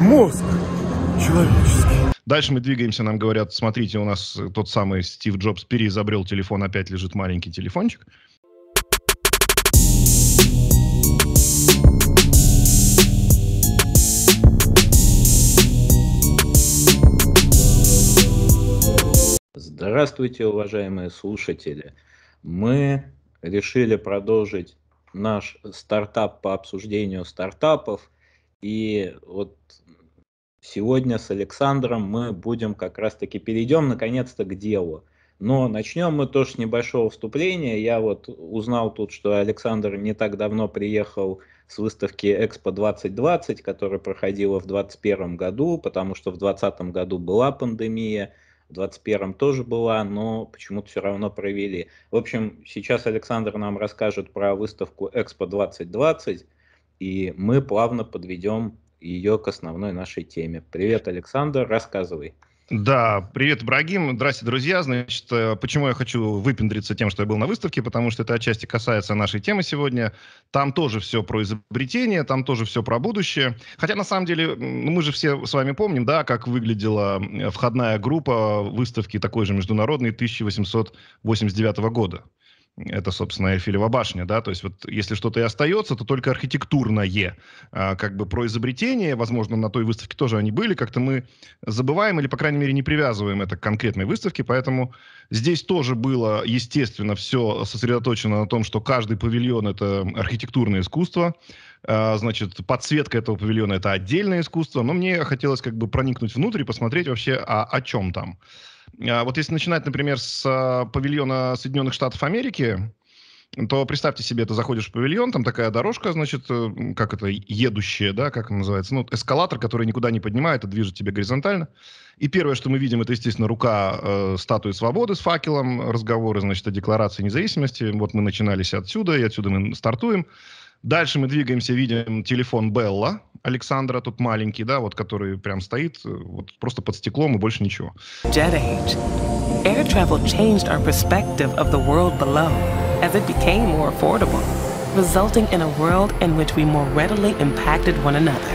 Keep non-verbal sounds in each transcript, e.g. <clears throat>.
мозг человеческий. Дальше мы двигаемся, нам говорят, смотрите, у нас тот самый Стив Джобс переизобрел телефон, опять лежит маленький телефончик. Здравствуйте, уважаемые слушатели. Мы решили продолжить наш стартап по обсуждению стартапов – и вот сегодня с Александром мы будем как раз-таки перейдем наконец-то к делу. Но начнем мы тоже с небольшого вступления. Я вот узнал тут, что Александр не так давно приехал с выставки Экспо 2020, которая проходила в 2021 году, потому что в 2020 году была пандемия, в 2021 тоже была, но почему-то все равно провели. В общем, сейчас Александр нам расскажет про выставку Экспо 2020, и мы плавно подведем ее к основной нашей теме. Привет, Александр, рассказывай. Да, привет, Брагим. Здрасте, друзья. Значит, э, почему я хочу выпендриться тем, что я был на выставке, потому что это отчасти касается нашей темы сегодня. Там тоже все про изобретение, там тоже все про будущее. Хотя, на самом деле, мы же все с вами помним, да, как выглядела входная группа выставки такой же международной 1889 года это, собственно, Эйфелева башня, да, то есть вот если что-то и остается, то только архитектурное, а, как бы про изобретение, возможно, на той выставке тоже они были, как-то мы забываем или, по крайней мере, не привязываем это к конкретной выставке, поэтому здесь тоже было, естественно, все сосредоточено на том, что каждый павильон — это архитектурное искусство, а, значит, подсветка этого павильона — это отдельное искусство, но мне хотелось как бы проникнуть внутрь и посмотреть вообще, а, о чем там. А, вот если начинать, например, с а, павильона Соединенных Штатов Америки, то представьте себе, ты заходишь в павильон, там такая дорожка, значит, э, как это, едущая, да, как она называется, ну, эскалатор, который никуда не поднимает, а движет тебя горизонтально. И первое, что мы видим, это, естественно, рука э, статуи свободы с факелом, разговоры, значит, о декларации независимости. Вот мы начинались отсюда, и отсюда мы стартуем. Дальше мы двигаемся, видим телефон Белла Александра, тут маленький, да, вот который прям стоит, э, вот просто под стеклом и больше ничего. Jet age. Air travel changed our perspective of the world below as it became more affordable, resulting in a world in which we more readily impacted one another.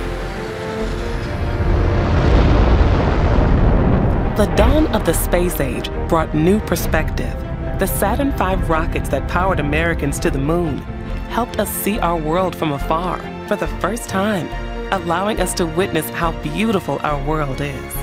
The dawn of the space age brought new perspective. The Saturn V rockets that powered Americans to the moon helped us see our world from afar for the first time, allowing us to witness how beautiful our world is.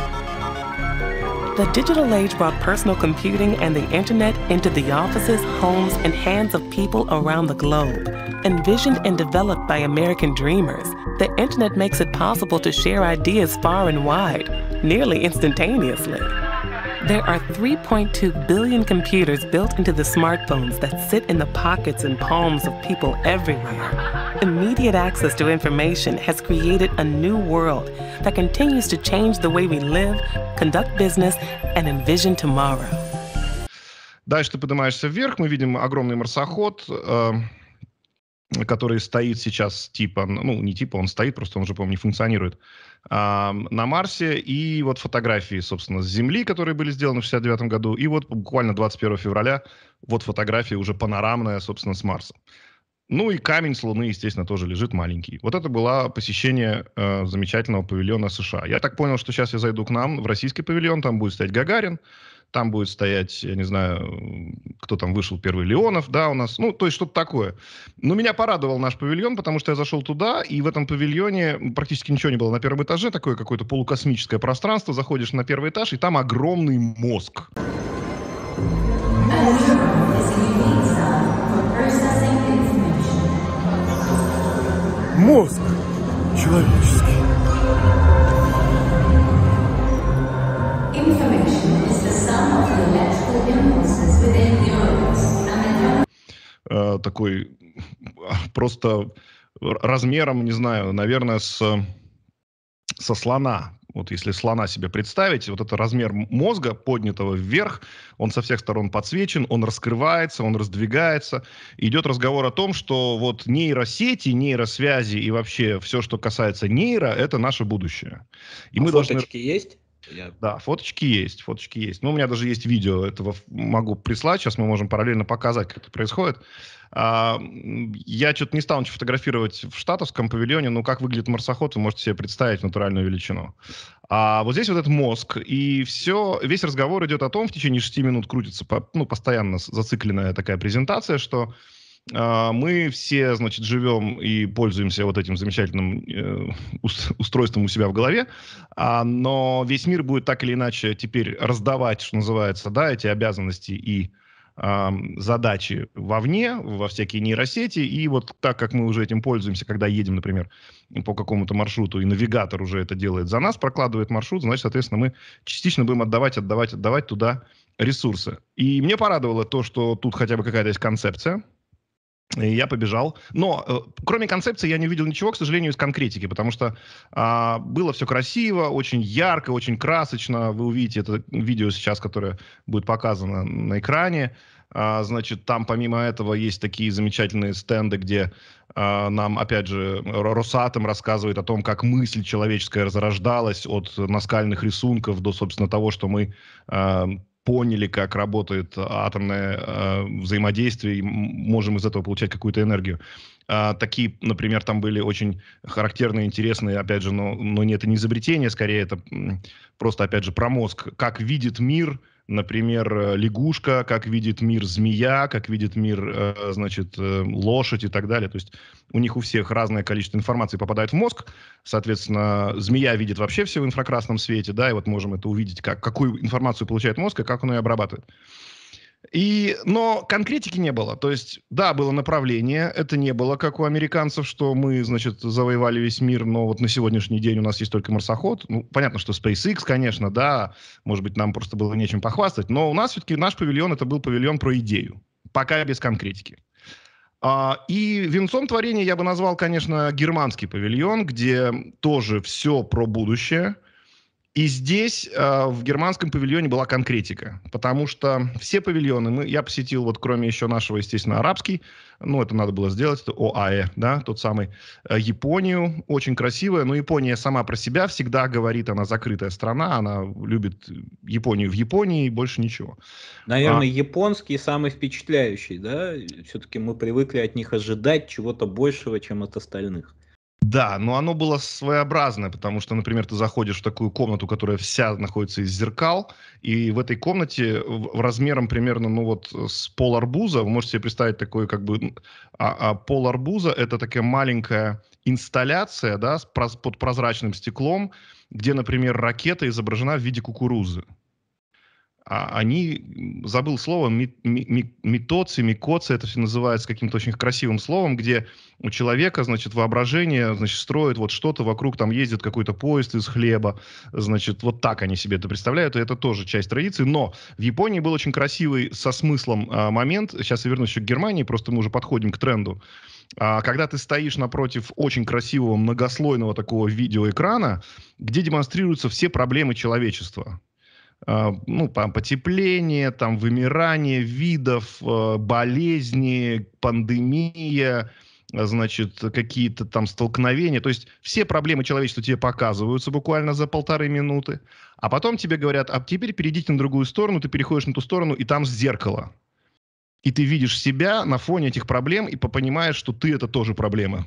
The digital age brought personal computing and the internet into the offices, homes, and hands of people around the globe. Envisioned and developed by American dreamers, the internet makes it possible to share ideas far and wide, nearly instantaneously. There are 3.2 billion computers built into the smartphones that sit in the pockets and palms of people everywhere. Immediate access to information has created a new world that continues to change the way we live, conduct business, and envision tomorrow. Дальше ты поднимаешься вверх, мы видим огромный марсоход, э, который стоит сейчас типа, ну не типа, он стоит, просто он уже, по-моему, не функционирует. на Марсе, и вот фотографии, собственно, с Земли, которые были сделаны в 69 году, и вот буквально 21 февраля вот фотографии уже панорамная, собственно, с Марса. Ну и камень с Луны, естественно, тоже лежит маленький. Вот это было посещение э, замечательного павильона США. Я так понял, что сейчас я зайду к нам в российский павильон, там будет стоять Гагарин, там будет стоять, я не знаю, кто там вышел первый, Леонов, да, у нас, ну, то есть что-то такое. Но меня порадовал наш павильон, потому что я зашел туда, и в этом павильоне практически ничего не было на первом этаже, такое какое-то полукосмическое пространство, заходишь на первый этаж, и там огромный мозг. Мозг человеческий. Information. Э, такой <laughs> просто размером, не знаю, наверное, с, со слона. Вот если слона себе представить, вот это размер мозга, поднятого вверх, он со всех сторон подсвечен, он раскрывается, он раздвигается. Идет разговор о том, что вот нейросети, нейросвязи и вообще все, что касается нейро, это наше будущее. И а мы фоточки должны... есть? Я... Да, фоточки есть, фоточки есть. Ну, у меня даже есть видео этого, могу прислать, сейчас мы можем параллельно показать, как это происходит. А, я что-то не стал ничего фотографировать в штатовском павильоне, но ну, как выглядит марсоход, вы можете себе представить натуральную величину. А вот здесь вот этот мозг, и все, весь разговор идет о том, в течение 6 минут крутится, ну, постоянно зацикленная такая презентация, что а, мы все, значит, живем и пользуемся вот этим замечательным э, устройством у себя в голове, а, но весь мир будет так или иначе теперь раздавать, что называется, да, эти обязанности и э, задачи вовне, во всякие нейросети, и вот так как мы уже этим пользуемся, когда едем, например, по какому-то маршруту, и навигатор уже это делает за нас, прокладывает маршрут, значит, соответственно, мы частично будем отдавать, отдавать, отдавать туда ресурсы. И мне порадовало то, что тут хотя бы какая-то есть концепция, и я побежал. Но э, кроме концепции я не увидел ничего, к сожалению, из конкретики, потому что э, было все красиво, очень ярко, очень красочно. Вы увидите это видео сейчас, которое будет показано на экране. Э, значит, там помимо этого есть такие замечательные стенды, где э, нам, опять же, Росатом рассказывает о том, как мысль человеческая разрождалась от наскальных рисунков до, собственно, того, что мы поняли, как работает атомное э, взаимодействие, и можем из этого получать какую-то энергию. А, такие, например, там были очень характерные, интересные, опять же, но, но не это не изобретение, скорее это просто, опять же, про мозг, как видит мир, например, э, лягушка, как видит мир змея, как видит мир, э, значит, э, лошадь и так далее. То есть у них у всех разное количество информации попадает в мозг. Соответственно, змея видит вообще все в инфракрасном свете, да, и вот можем это увидеть, как, какую информацию получает мозг и как он ее обрабатывает. И, но конкретики не было. То есть, да, было направление. Это не было, как у американцев, что мы, значит, завоевали весь мир, но вот на сегодняшний день у нас есть только марсоход. Ну, понятно, что SpaceX, конечно, да. Может быть, нам просто было нечем похвастать. Но у нас все-таки наш павильон, это был павильон про идею. Пока без конкретики. А, и венцом творения я бы назвал, конечно, германский павильон, где тоже все про будущее – и здесь э, в германском павильоне была конкретика, потому что все павильоны, мы, я посетил, вот кроме еще нашего, естественно, арабский, ну, это надо было сделать, это ОАЭ, да, тот самый, э, Японию, очень красивая, но Япония сама про себя всегда говорит, она закрытая страна, она любит Японию в Японии и больше ничего. Наверное, а... японский самый впечатляющий, да, все-таки мы привыкли от них ожидать чего-то большего, чем от остальных. Да, но оно было своеобразное, потому что, например, ты заходишь в такую комнату, которая вся находится из зеркал, и в этой комнате в, размером примерно, ну вот, с пол арбуза, вы можете себе представить такое, как бы, а, а пол арбуза — это такая маленькая инсталляция, да, с, под прозрачным стеклом, где, например, ракета изображена в виде кукурузы а они, забыл слово, ми, ми, митоцы, микоцы, это все называется каким-то очень красивым словом, где у человека, значит, воображение, значит, строит вот что-то, вокруг там ездит какой-то поезд из хлеба, значит, вот так они себе это представляют, и это тоже часть традиции, но в Японии был очень красивый со смыслом а, момент, сейчас я вернусь еще к Германии, просто мы уже подходим к тренду, а, когда ты стоишь напротив очень красивого многослойного такого видеоэкрана, где демонстрируются все проблемы человечества, а, ну, там, потепление, там, вымирание видов, а, болезни, пандемия, а, значит, какие-то там столкновения. То есть все проблемы человечества тебе показываются буквально за полторы минуты, а потом тебе говорят, а теперь перейдите на другую сторону, ты переходишь на ту сторону, и там зеркало. И ты видишь себя на фоне этих проблем и понимаешь, что ты это тоже проблема.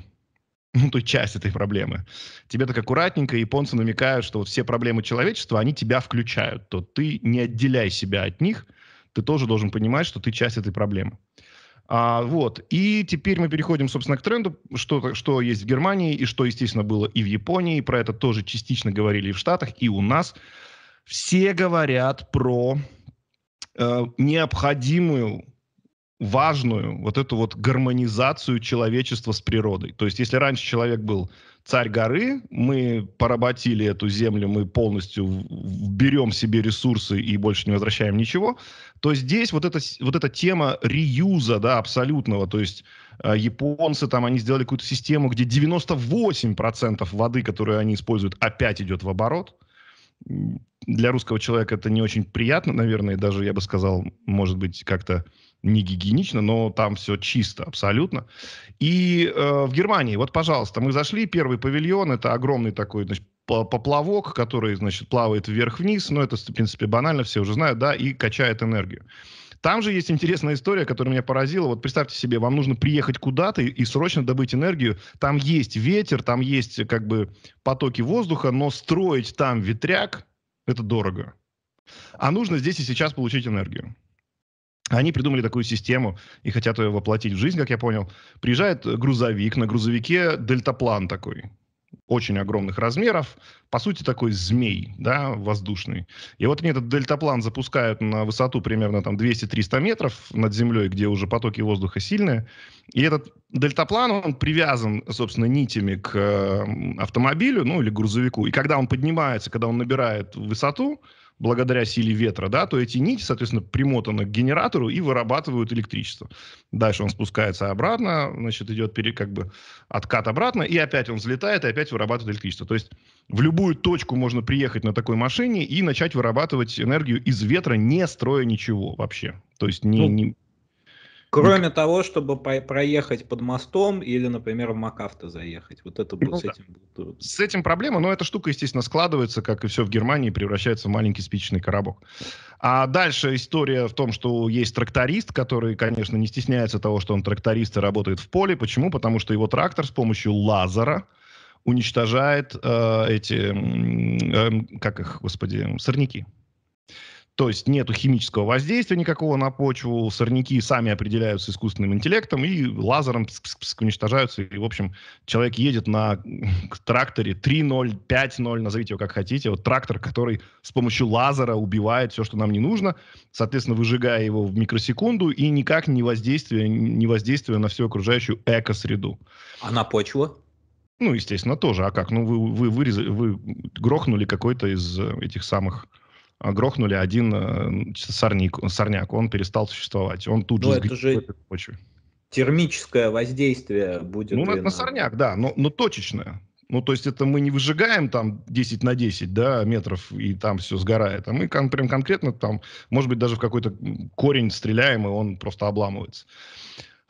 <laughs> ну, то часть этой проблемы. Тебе так аккуратненько японцы намекают, что вот все проблемы человечества, они тебя включают, то ты не отделяй себя от них, ты тоже должен понимать, что ты часть этой проблемы. А, вот. И теперь мы переходим, собственно, к тренду, что, что есть в Германии и что, естественно, было и в Японии. Про это тоже частично говорили и в Штатах, и у нас. Все говорят про э, необходимую важную вот эту вот гармонизацию человечества с природой. То есть, если раньше человек был царь горы, мы поработили эту землю, мы полностью берем себе ресурсы и больше не возвращаем ничего, то здесь вот эта, вот эта тема реюза, да, абсолютного, то есть э, японцы там, они сделали какую-то систему, где 98% воды, которую они используют, опять идет в оборот. Для русского человека это не очень приятно, наверное, даже, я бы сказал, может быть, как-то не гигиенично, но там все чисто абсолютно. И э, в Германии, вот, пожалуйста, мы зашли, первый павильон, это огромный такой, значит, поплавок, который, значит, плавает вверх-вниз, но ну, это, в принципе, банально, все уже знают, да, и качает энергию. Там же есть интересная история, которая меня поразила. Вот представьте себе, вам нужно приехать куда-то и, и срочно добыть энергию. Там есть ветер, там есть как бы потоки воздуха, но строить там ветряк это дорого. А нужно здесь и сейчас получить энергию. Они придумали такую систему и хотят ее воплотить в жизнь, как я понял. Приезжает грузовик, на грузовике дельтаплан такой, очень огромных размеров, по сути такой змей, да, воздушный. И вот они этот дельтаплан запускают на высоту примерно там 200-300 метров над землей, где уже потоки воздуха сильные. И этот дельтаплан, он привязан, собственно, нитями к э, автомобилю, ну или грузовику. И когда он поднимается, когда он набирает высоту, благодаря силе ветра, да, то эти нити, соответственно, примотаны к генератору и вырабатывают электричество. Дальше он спускается обратно, значит, идет пере, как бы откат обратно, и опять он взлетает, и опять вырабатывает электричество. То есть в любую точку можно приехать на такой машине и начать вырабатывать энергию из ветра, не строя ничего вообще. То есть не, ну, не Кроме ну, того, чтобы по- проехать под мостом или, например, в МакАвто заехать. Вот это ну, с этим да. С этим проблема, но эта штука, естественно, складывается, как и все в Германии, превращается в маленький спичечный коробок. А дальше история в том, что есть тракторист, который, конечно, не стесняется того, что он тракторист и работает в поле. Почему? Потому что его трактор с помощью лазера уничтожает э, эти, э, как их, господи, сорняки. То есть нету химического воздействия никакого на почву, сорняки сами определяются искусственным интеллектом и лазером пс уничтожаются. И, в общем, человек едет на тракторе 3.0, 5.0, назовите его как хотите. Вот трактор, который с помощью лазера убивает все, что нам не нужно, соответственно, выжигая его в микросекунду и никак не воздействие, не воздействие на всю окружающую экосреду. А на почву? Ну, естественно, тоже. А как? Ну, вы, вы, вырезали, вы грохнули какой-то из э, этих самых а, грохнули один э, сорник, сорняк, он перестал существовать. Он тут Но же ну, это же почве. термическое воздействие будет. Ну, ну на, на сорняк, да, но, но точечное. Ну, то есть это мы не выжигаем там 10 на 10 да, метров, и там все сгорает, а мы кон- прям конкретно там, может быть, даже в какой-то корень стреляем, и он просто обламывается.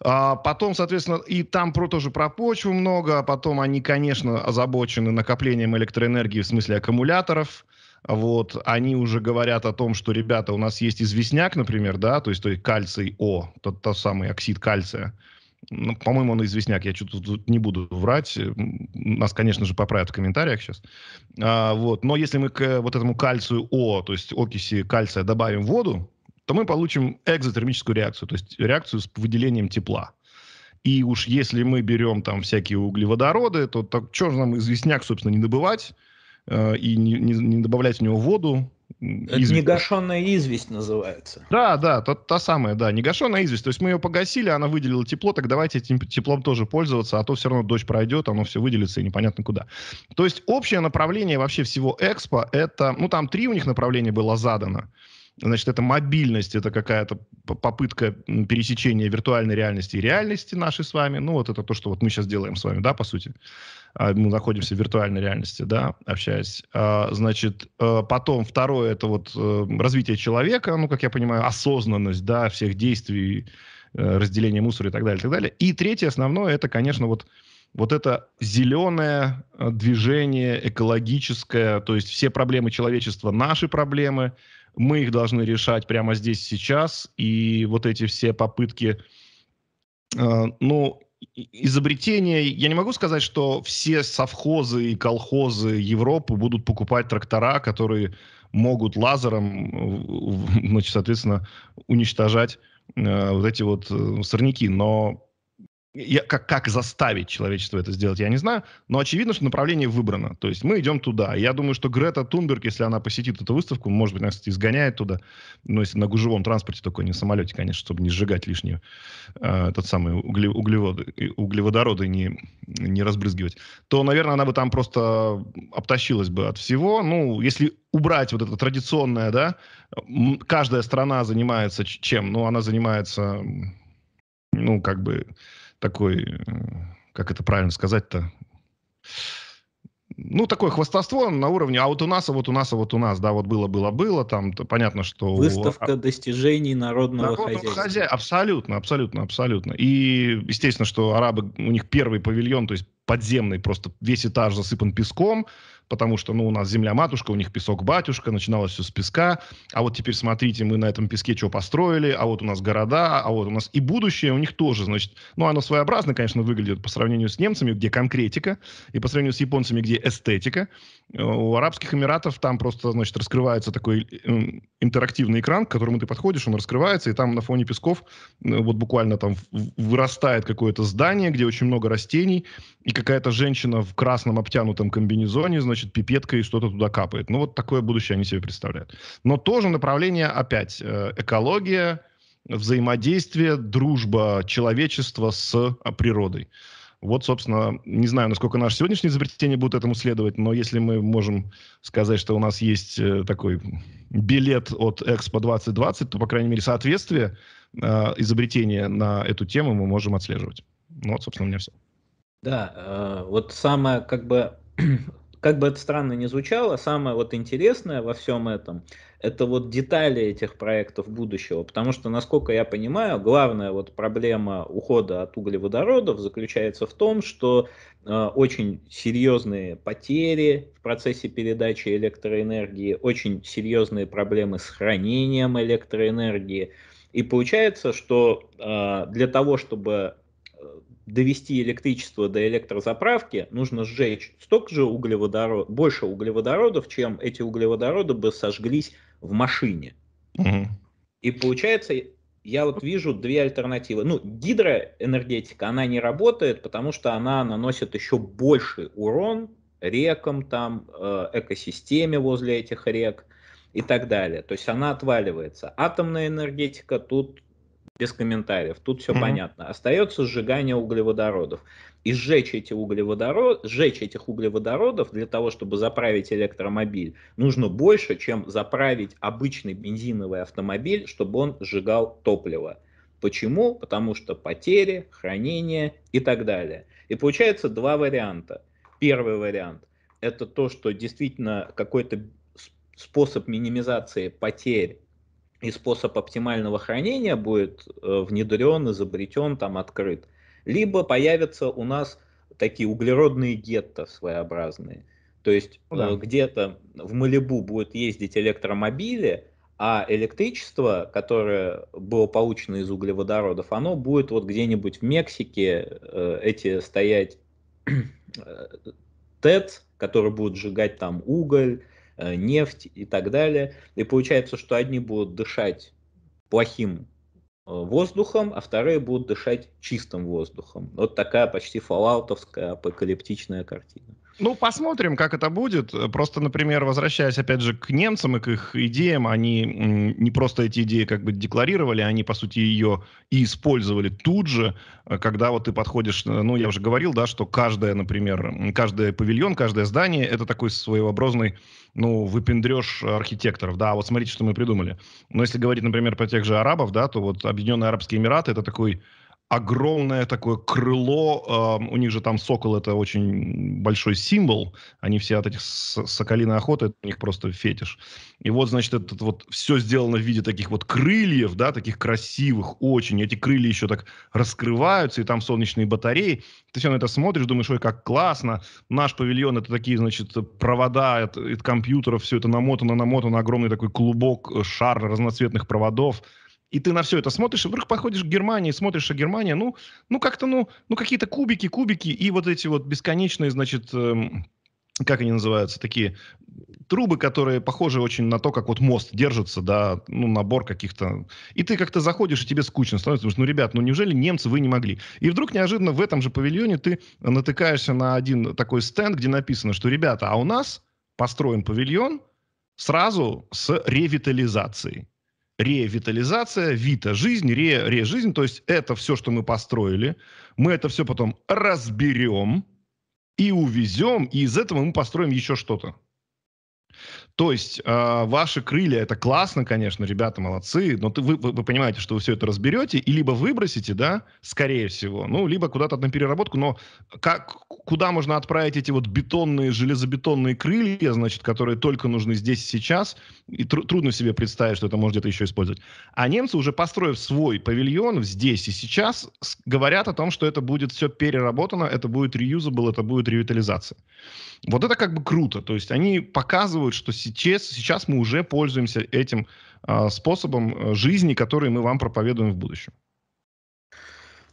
А потом, соответственно, и там про, тоже про почву много, а потом они, конечно, озабочены накоплением электроэнергии в смысле аккумуляторов – вот, они уже говорят о том, что, ребята, у нас есть известняк, например, да, то есть, то есть кальций О, тот, тот самый оксид кальция, ну, по-моему, он известняк, я что-то тут не буду врать. Нас, конечно же, поправят в комментариях сейчас. А, вот. Но если мы к э, вот этому кальцию О, то есть окиси кальция, добавим воду, то мы получим экзотермическую реакцию, то есть реакцию с выделением тепла. И уж если мы берем там всякие углеводороды, то так, что же нам известняк, собственно, не добывать? Э, и не, не, не добавлять в него воду. Это известь. негашенная известь называется. Да, да, та, та самая, да, негашенная известь. То есть мы ее погасили, она выделила тепло, так давайте этим теплом тоже пользоваться, а то все равно дождь пройдет, оно все выделится и непонятно куда. То есть общее направление вообще всего Экспо, это, ну там три у них направления было задано. Значит, это мобильность, это какая-то попытка пересечения виртуальной реальности и реальности нашей с вами. Ну, вот это то, что вот мы сейчас делаем с вами, да, по сути. А, мы находимся в виртуальной реальности, да, общаясь. А, значит, э, потом второе, это вот э, развитие человека, ну, как я понимаю, осознанность, да, всех действий, э, разделение мусора и так далее, и так далее. И третье основное, это, конечно, вот вот это зеленое движение экологическое, то есть все проблемы человечества наши проблемы, мы их должны решать прямо здесь сейчас, и вот эти все попытки, э, ну, изобретение, я не могу сказать, что все совхозы и колхозы Европы будут покупать трактора, которые могут лазером, значит, соответственно, уничтожать э, вот эти вот э, сорняки, но я, как, как заставить человечество это сделать, я не знаю, но очевидно, что направление выбрано. То есть мы идем туда. Я думаю, что Грета Тунберг, если она посетит эту выставку, может быть, нас изгоняет туда, но ну, если на гужевом транспорте, только не самолете, конечно, чтобы не сжигать лишние а, э, тот самый угле, углеводы, углеводороды не, не разбрызгивать, то, наверное, она бы там просто обтащилась бы от всего. Ну, если убрать вот это традиционное, да, каждая страна занимается чем? Ну, она занимается, ну, как бы такой, как это правильно сказать-то, ну, такое хвастовство на уровне, а вот у нас, а вот у нас, а вот у нас, да, вот было-было-было, там понятно, что... Выставка у... А достижений народного, народного хозяйства. Хозя... Абсолютно, абсолютно, абсолютно. И, естественно, что арабы, у них первый павильон, то есть подземный, просто весь этаж засыпан песком, потому что, ну, у нас земля-матушка, у них песок-батюшка, начиналось все с песка, а вот теперь смотрите, мы на этом песке что построили, а вот у нас города, а вот у нас и будущее у них тоже, значит, ну, оно своеобразно, конечно, выглядит по сравнению с немцами, где конкретика, и по сравнению с японцами, где эстетика. Э, у Арабских Эмиратов там просто, значит, раскрывается такой э, интерактивный экран, к которому ты подходишь, он раскрывается, и там на фоне песков э, вот буквально там вырастает какое-то здание, где очень много растений, и какая-то женщина в красном обтянутом комбинезоне, значит, значит, пипеткой что-то туда капает. Ну, вот такое будущее они себе представляют. Но тоже направление опять э, экология, взаимодействие, дружба человечества с а, природой. Вот, собственно, не знаю, насколько наши сегодняшние изобретения будут этому следовать, но если мы можем сказать, что у нас есть э, такой билет от Экспо 2020, то, по крайней мере, соответствие э, изобретения на эту тему мы можем отслеживать. Ну, вот, собственно, у меня все. Да, э, вот самое как бы как бы это странно ни звучало, самое вот интересное во всем этом, это вот детали этих проектов будущего, потому что, насколько я понимаю, главная вот проблема ухода от углеводородов заключается в том, что э, очень серьезные потери в процессе передачи электроэнергии, очень серьезные проблемы с хранением электроэнергии, и получается, что э, для того, чтобы довести электричество до электрозаправки, нужно сжечь столько же углеводородов, больше углеводородов, чем эти углеводороды бы сожглись в машине. Угу. И получается, я вот вижу две альтернативы. Ну, гидроэнергетика, она не работает, потому что она наносит еще больший урон рекам, там, э, экосистеме возле этих рек и так далее. То есть она отваливается. Атомная энергетика тут без комментариев. Тут все mm-hmm. понятно. Остается сжигание углеводородов. И сжечь, эти углеводород... сжечь этих углеводородов для того, чтобы заправить электромобиль, нужно больше, чем заправить обычный бензиновый автомобиль, чтобы он сжигал топливо. Почему? Потому что потери, хранение и так далее. И получается два варианта. Первый вариант – это то, что действительно какой-то способ минимизации потерь и способ оптимального хранения будет э, внедрен, изобретен, там открыт. Либо появятся у нас такие углеродные гетто своеобразные. То есть ну э, да. где-то в Малибу будут ездить электромобили, а электричество, которое было получено из углеводородов, оно будет вот где-нибудь в Мексике э, эти стоять ТЭЦ, которые будут сжигать там уголь, Э, нефть и так далее. И получается, что одни будут дышать плохим э, воздухом, а вторые будут дышать чистым воздухом. Вот такая почти фоллаутовская апокалиптичная картина. Ну, посмотрим, как это будет. Просто, например, возвращаясь опять же к немцам и к их идеям, они не просто эти идеи как бы декларировали, они, по сути, ее и использовали тут же, э, когда вот ты подходишь, ну, я уже говорил, да, что каждая, например, каждый павильон, каждое здание — это такой своеобразный ну, выпендреж архитекторов, да, вот смотрите, что мы придумали. Но если говорить, например, про тех же арабов, да, то вот Объединенные Арабские Эмираты – это такой огромное такое крыло. Э, у них же там сокол это очень большой символ. Они все от этих соколиной охоты, это у них просто фетиш. И вот, значит, это вот все сделано в виде таких вот крыльев, да, таких красивых очень. Эти крылья еще так раскрываются, и там солнечные батареи. Ты все на это смотришь, думаешь, ой, как классно. Наш павильон — это такие, значит, провода от, от компьютеров, все это намотано, намотано, огромный такой клубок, э, шар разноцветных проводов — и ты на все это смотришь, и вдруг походишь к Германии, смотришь, а Германия, ну, ну как-то, ну, ну какие-то кубики, кубики, и вот эти вот бесконечные, значит, эм, как они называются, такие трубы, которые похожи очень на то, как вот мост держится, да, ну, набор каких-то. И ты как-то заходишь, и тебе скучно становится, потому что, ну, ребят, ну, неужели немцы вы не могли? И вдруг неожиданно в этом же павильоне ты натыкаешься на один такой стенд, где написано, что, ребята, а у нас построен павильон сразу с ревитализацией ревитализация, вита жизнь, ре, ре жизнь, то есть это все, что мы построили, мы это все потом разберем и увезем, и из этого мы построим еще что-то. То есть э, ваши крылья это классно, конечно, ребята молодцы, но ты, вы, вы понимаете, что вы все это разберете и либо выбросите, да, скорее всего, ну либо куда-то на переработку, но как куда можно отправить эти вот бетонные железобетонные крылья, значит, которые только нужны здесь и сейчас, и тру- трудно себе представить, что это может где-то еще использовать. А немцы уже построив свой павильон здесь и сейчас, говорят о том, что это будет все переработано, это будет reusable, это будет ревитализация. Вот это как бы круто. То есть они показывают, что сейчас, сейчас мы уже пользуемся этим а, э, способом жизни, который мы вам проповедуем в будущем.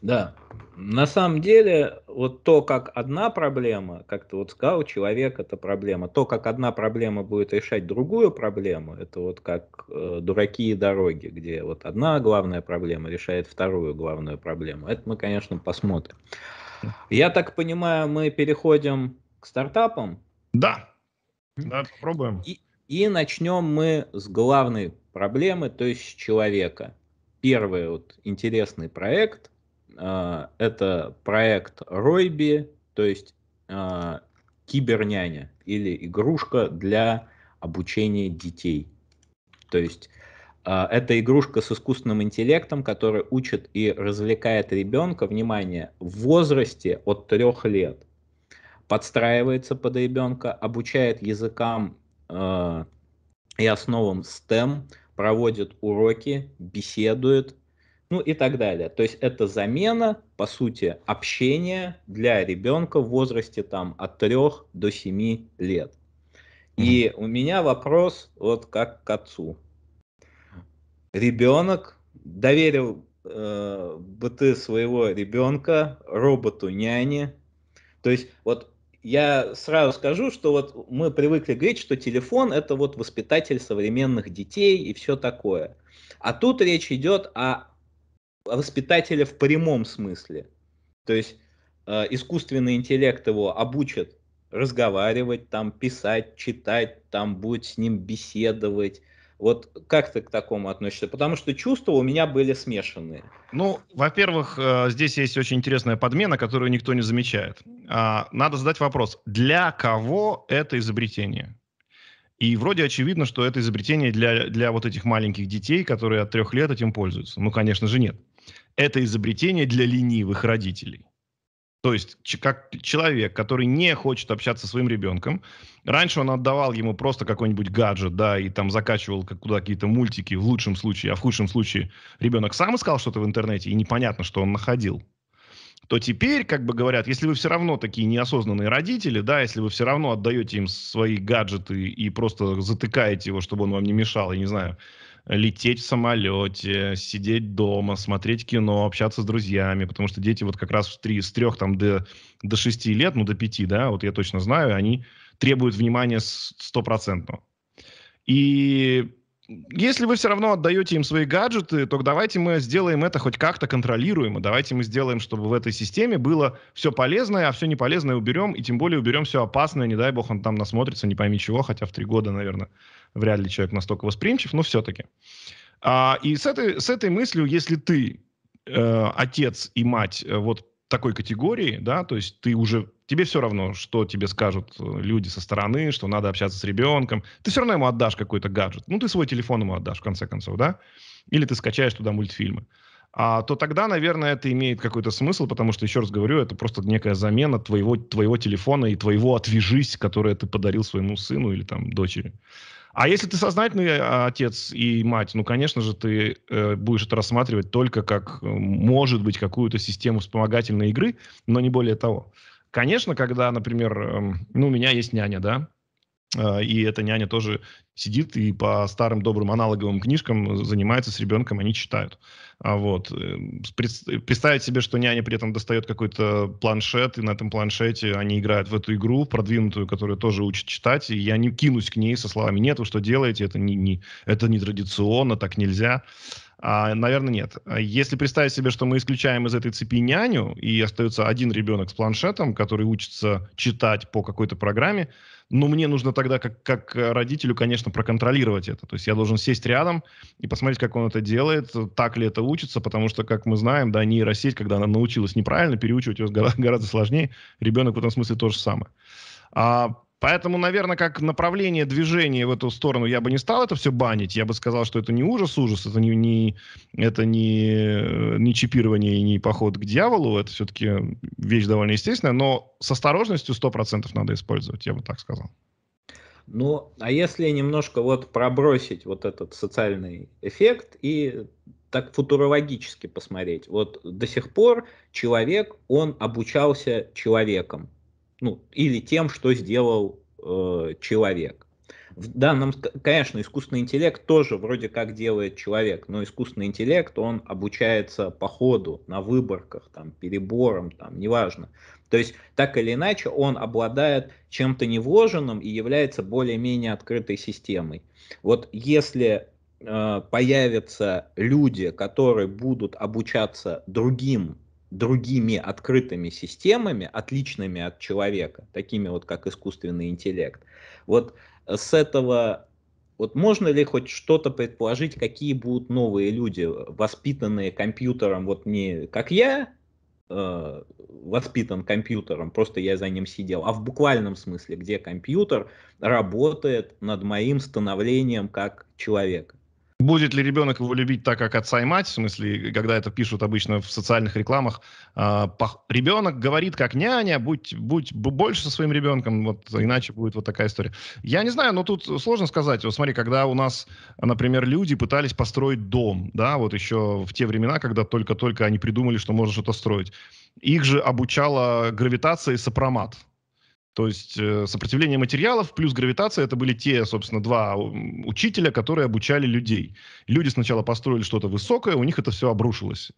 Да. На самом деле, вот то, как одна проблема, как ты вот сказал, человек это проблема, то, как одна проблема будет решать другую проблему, это вот как э, дураки и дороги, где вот одна главная проблема решает вторую главную проблему. Это мы, конечно, посмотрим. Я так понимаю, мы переходим к стартапам? Да, да, попробуем. И, и начнем мы с главной проблемы, то есть с человека. Первый вот интересный проект э, это проект Ройби, то есть э, киберняня или игрушка для обучения детей. То есть э, это игрушка с искусственным интеллектом, который учит и развлекает ребенка, внимание, в возрасте от трех лет подстраивается под ребенка, обучает языкам э, и основам STEM, проводит уроки, беседует, ну и так далее. То есть это замена, по сути, общения для ребенка в возрасте там от 3 до 7 лет. И у меня вопрос вот как к отцу. Ребенок, доверил э, бы ты своего ребенка роботу-няне? То есть вот я сразу скажу, что вот мы привыкли говорить, что телефон это вот воспитатель современных детей и все такое. А тут речь идет о воспитателе в прямом смысле. То есть э, искусственный интеллект его обучит разговаривать, там писать, читать, там будет с ним беседовать. Вот как ты к такому относишься? Потому что чувства у меня были смешанные. Ну, во-первых, э, здесь есть очень интересная подмена, которую никто не замечает. А, надо задать вопрос, для кого это изобретение? И вроде очевидно, что это изобретение для, для вот этих маленьких детей, которые от трех лет этим пользуются. Ну, конечно же, нет. Это изобретение для ленивых родителей. То есть, как человек, который не хочет общаться со своим ребенком, раньше он отдавал ему просто какой-нибудь гаджет, да, и там закачивал как куда какие-то мультики в лучшем случае, а в худшем случае ребенок сам искал что-то в интернете, и непонятно, что он находил то теперь, как бы говорят, если вы все равно такие неосознанные родители, да, если вы все равно отдаете им свои гаджеты и просто затыкаете его, чтобы он вам не мешал, я не знаю, лететь в самолете, сидеть дома, смотреть кино, общаться с друзьями, потому что дети вот как раз в три, с трех там, до, до шести лет, ну до пяти, да, вот я точно знаю, они требуют внимания стопроцентного. И если вы все равно отдаете им свои гаджеты, то давайте мы сделаем это хоть как-то контролируемо. Давайте мы сделаем, чтобы в этой системе было все полезное, а все неполезное уберем, и тем более уберем все опасное. Не дай бог, он там насмотрится, не пойми чего, хотя в три года, наверное, вряд ли человек настолько восприимчив, но все-таки. А, и с этой, с этой мыслью, если ты э, отец и мать, э, вот такой категории, да, то есть ты уже, тебе все равно, что тебе скажут э, люди со стороны, что надо общаться с ребенком, ты все равно ему отдашь какой-то гаджет, ну, ты свой телефон ему отдашь, в конце концов, да, или ты скачаешь туда мультфильмы, а, то тогда, наверное, это имеет какой-то смысл, потому что, еще раз говорю, это просто некая замена твоего, твоего телефона и твоего «отвяжись», которое ты подарил своему сыну или там дочери. А если ты сознательный а, отец и мать, ну, конечно же, ты э, будешь это рассматривать только как, э, может быть, какую-то систему вспомогательной игры, но не более того. Конечно, когда, например, э, ну, у меня есть няня, да, а, и эта няня тоже сидит и по старым добрым аналоговым книжкам занимается с ребенком, они читают. А вот. Эм, э, представить себе, что няня при этом достает какой-то планшет, и на этом планшете они играют в эту игру продвинутую, которая тоже учит читать, и я не кинусь к ней со словами «нет, вы что делаете, это не, не, это не традиционно, так нельзя». А, наверное, нет. Если представить себе, что мы исключаем из этой цепи няню, и остается один ребенок с планшетом, который учится читать по какой-то программе, но ну, мне нужно тогда, как, как родителю, конечно, проконтролировать это. То есть я должен сесть рядом и посмотреть, как он это делает, так ли это учится, потому что, как мы знаем, да, нейросеть, когда она научилась неправильно, переучивать ее гораздо, <laughs> гораздо сложнее. Ребенок в этом смысле то же самое. А Поэтому, наверное, как направление движения в эту сторону я бы не стал это все банить. Я бы сказал, что это не ужас-ужас, это не, не, это не, э, не чипирование и не поход к дьяволу. Это все-таки вещь довольно естественная, но с осторожностью 100% надо использовать, я бы так сказал. Ну, а если немножко вот пробросить вот этот социальный эффект и так футурологически посмотреть. Вот до сих пор человек, он обучался человеком, ну, или тем, что сделал э, человек. В данном, конечно, искусственный интеллект тоже вроде как делает человек, но искусственный интеллект, он обучается по ходу, на выборках, там, перебором, там, неважно. То есть, так или иначе, он обладает чем-то невложенным и является более-менее открытой системой. Вот если э, появятся люди, которые будут обучаться другим другими открытыми системами, отличными от человека, такими вот как искусственный интеллект. Вот э, с этого, вот можно ли хоть что-то предположить, какие будут новые люди, э, воспитанные компьютером, вот не как я, э, воспитан компьютером, просто я за ним сидел, а в буквальном смысле, где компьютер работает над моим становлением как человека. Будет ли ребенок его любить так, как отца и мать, в смысле, когда это пишут обычно в социальных рекламах, э, а, по, ребенок говорит как няня, будь, будь больше со своим ребенком, вот иначе будет вот такая история. Я не знаю, но тут сложно сказать. Вот смотри, когда у нас, например, люди пытались построить дом, да, вот еще в те времена, когда только-только они придумали, что можно что-то строить, их же обучала гравитация и сопромат. То есть э, сопротивление материалов плюс гравитация это были те, собственно, два учителя, которые обучали людей. Люди сначала построили что-то высокое, у них это все обрушилось.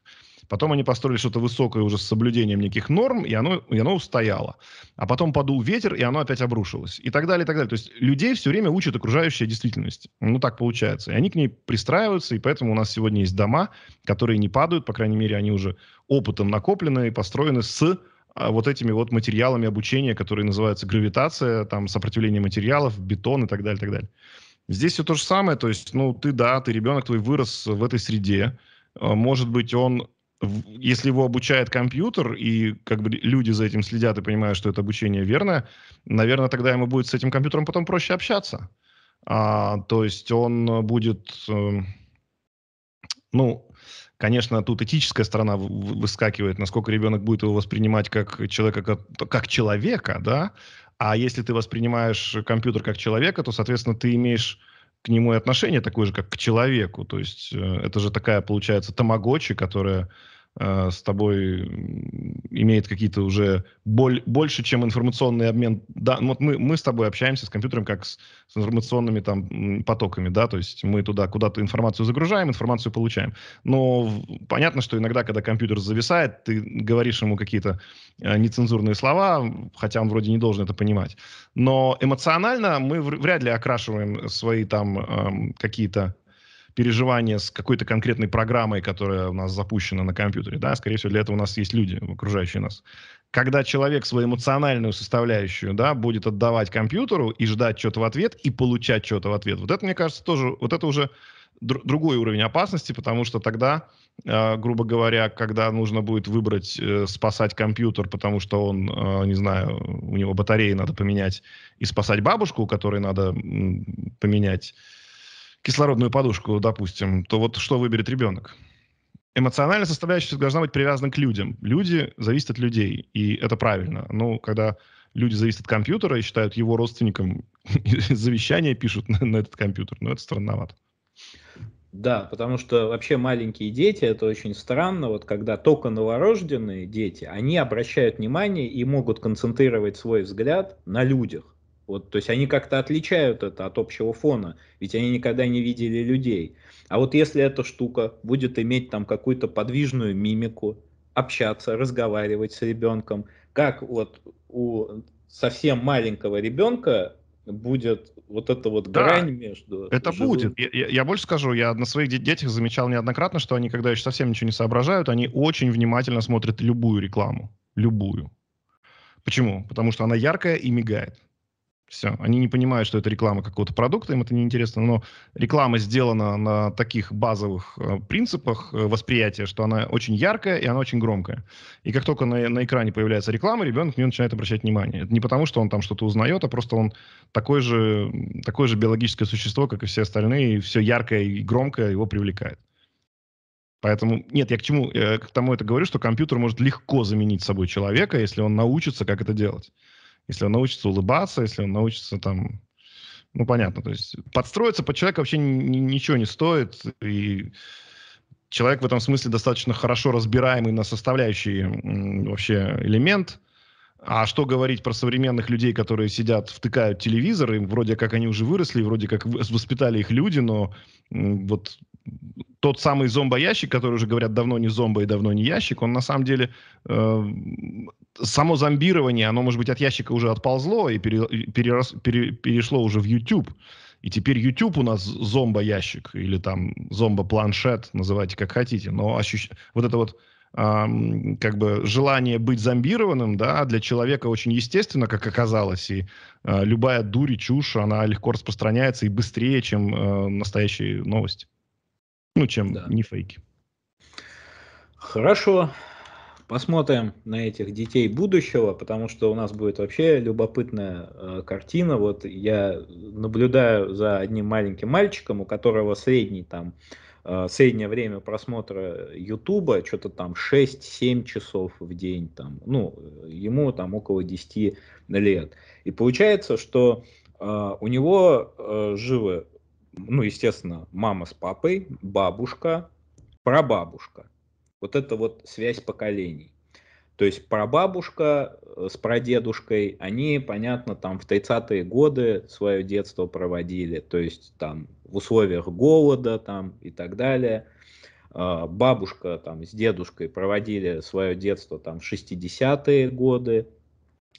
Потом они построили что-то высокое уже с соблюдением неких норм, и оно, и оно устояло. А потом подул ветер, и оно опять обрушилось. И так далее, и так далее. То есть людей все время учат окружающая действительность. Ну, так получается. И они к ней пристраиваются, и поэтому у нас сегодня есть дома, которые не падают, по крайней мере, они уже опытом накоплены и построены с а вот этими вот материалами обучения, которые называются гравитация, там, сопротивление материалов, бетон и так далее, так далее. Здесь все то же самое, то есть, ну, ты, да, ты ребенок твой вырос в этой среде, а, может быть, он если его обучает компьютер, и как бы люди за этим следят и понимают, что это обучение верное, наверное, тогда ему будет с этим компьютером потом проще общаться. А, то есть он будет, эм, ну, Конечно, тут этическая сторона выскакивает, насколько ребенок будет его воспринимать как человека, как, как человека, да. А если ты воспринимаешь компьютер как человека, то, соответственно, ты имеешь к нему и отношение такое же, как к человеку. То есть э, это же такая, получается, тамагочи, которая Э, с тобой имеет какие-то уже боль, больше, чем информационный обмен. Да, вот мы, мы с тобой общаемся с компьютером как с, с информационными там потоками, да, то есть мы туда куда-то информацию загружаем, информацию получаем. Но в, понятно, что иногда, когда компьютер зависает, ты говоришь ему какие-то э, нецензурные слова, хотя он вроде не должен это понимать. Но эмоционально мы вряд ли окрашиваем свои там э, какие-то переживание с какой-то конкретной программой, которая у нас запущена на компьютере, да, скорее всего, для этого у нас есть люди, окружающие нас. Когда человек свою эмоциональную составляющую, да, будет отдавать компьютеру и ждать что-то в ответ, и получать что-то в ответ, вот это, мне кажется, тоже, вот это уже другой уровень опасности, потому что тогда, э, грубо говоря, когда нужно будет выбрать э, спасать компьютер, потому что он, э, не знаю, у него батареи надо поменять, и спасать бабушку, которой надо м- поменять кислородную подушку, допустим, то вот что выберет ребенок? Эмоциональная составляющая должна быть привязана к людям. Люди зависят от людей, и это правильно. Но ну, когда люди зависят от компьютера и считают его родственником, <laughs> завещание пишут на, на этот компьютер, ну это странновато. Да, потому что вообще маленькие дети, это очень странно, вот когда только новорожденные дети, они обращают внимание и могут концентрировать свой взгляд на людях. Вот, то есть они как-то отличают это от общего фона, ведь они никогда не видели людей. А вот если эта штука будет иметь там какую-то подвижную мимику, общаться, разговаривать с ребенком, как вот у совсем маленького ребенка будет вот эта вот да, грань между... Это живым... будет. Я, я больше скажу, я на своих детях замечал неоднократно, что они, когда еще совсем ничего не соображают, они очень внимательно смотрят любую рекламу. Любую. Почему? Потому что она яркая и мигает. Все. Они не понимают, что это реклама какого-то продукта, им это неинтересно, но реклама сделана на таких базовых э, принципах э, восприятия, что она очень яркая и она очень громкая. И как только на, на экране появляется реклама, ребенок не нее начинает обращать внимание. Это не потому, что он там что-то узнает, а просто он такой же, такое же биологическое существо, как и все остальные, и все яркое и громкое его привлекает. Поэтому, нет, я к чему, я э, к тому это говорю, что компьютер может легко заменить собой человека, если он научится, как это делать если он научится улыбаться, если он научится там ну, понятно, то есть подстроиться под человека вообще ни, ничего не стоит, и человек в этом смысле достаточно хорошо разбираемый на составляющие вообще элемент, а что говорить про современных людей, которые сидят, втыкают телевизор, и вроде как они уже выросли, вроде как воспитали их люди, но вот тот самый зомбоящик, который уже говорят давно не зомбо и давно не ящик, он на самом деле э, само зомбирование, оно может быть от ящика уже отползло и пере, перерос, пере, перешло уже в YouTube. И теперь YouTube у нас зомбоящик или там зомбо-планшет, называйте как хотите. Но ощущ... вот это вот э, как бы желание быть зомбированным, да, для человека очень естественно, как оказалось, и э, любая дурь и чушь, она легко распространяется и быстрее, чем э, настоящие новости. Ну, чем да. не фейки. Хорошо. Посмотрим на этих детей будущего, потому что у нас будет вообще любопытная э, картина. Вот я наблюдаю за одним маленьким мальчиком, у которого средний там э, среднее время просмотра Ютуба что-то там 6-7 часов в день, там, ну, ему там около 10 лет. И получается, что э, у него э, живы ну, естественно, мама с папой, бабушка, прабабушка. Вот это вот связь поколений. То есть прабабушка э, с прадедушкой, они, понятно, там в 30-е годы свое детство проводили, то есть там в условиях голода там и так далее. А, бабушка там с дедушкой проводили свое детство там в 60-е годы,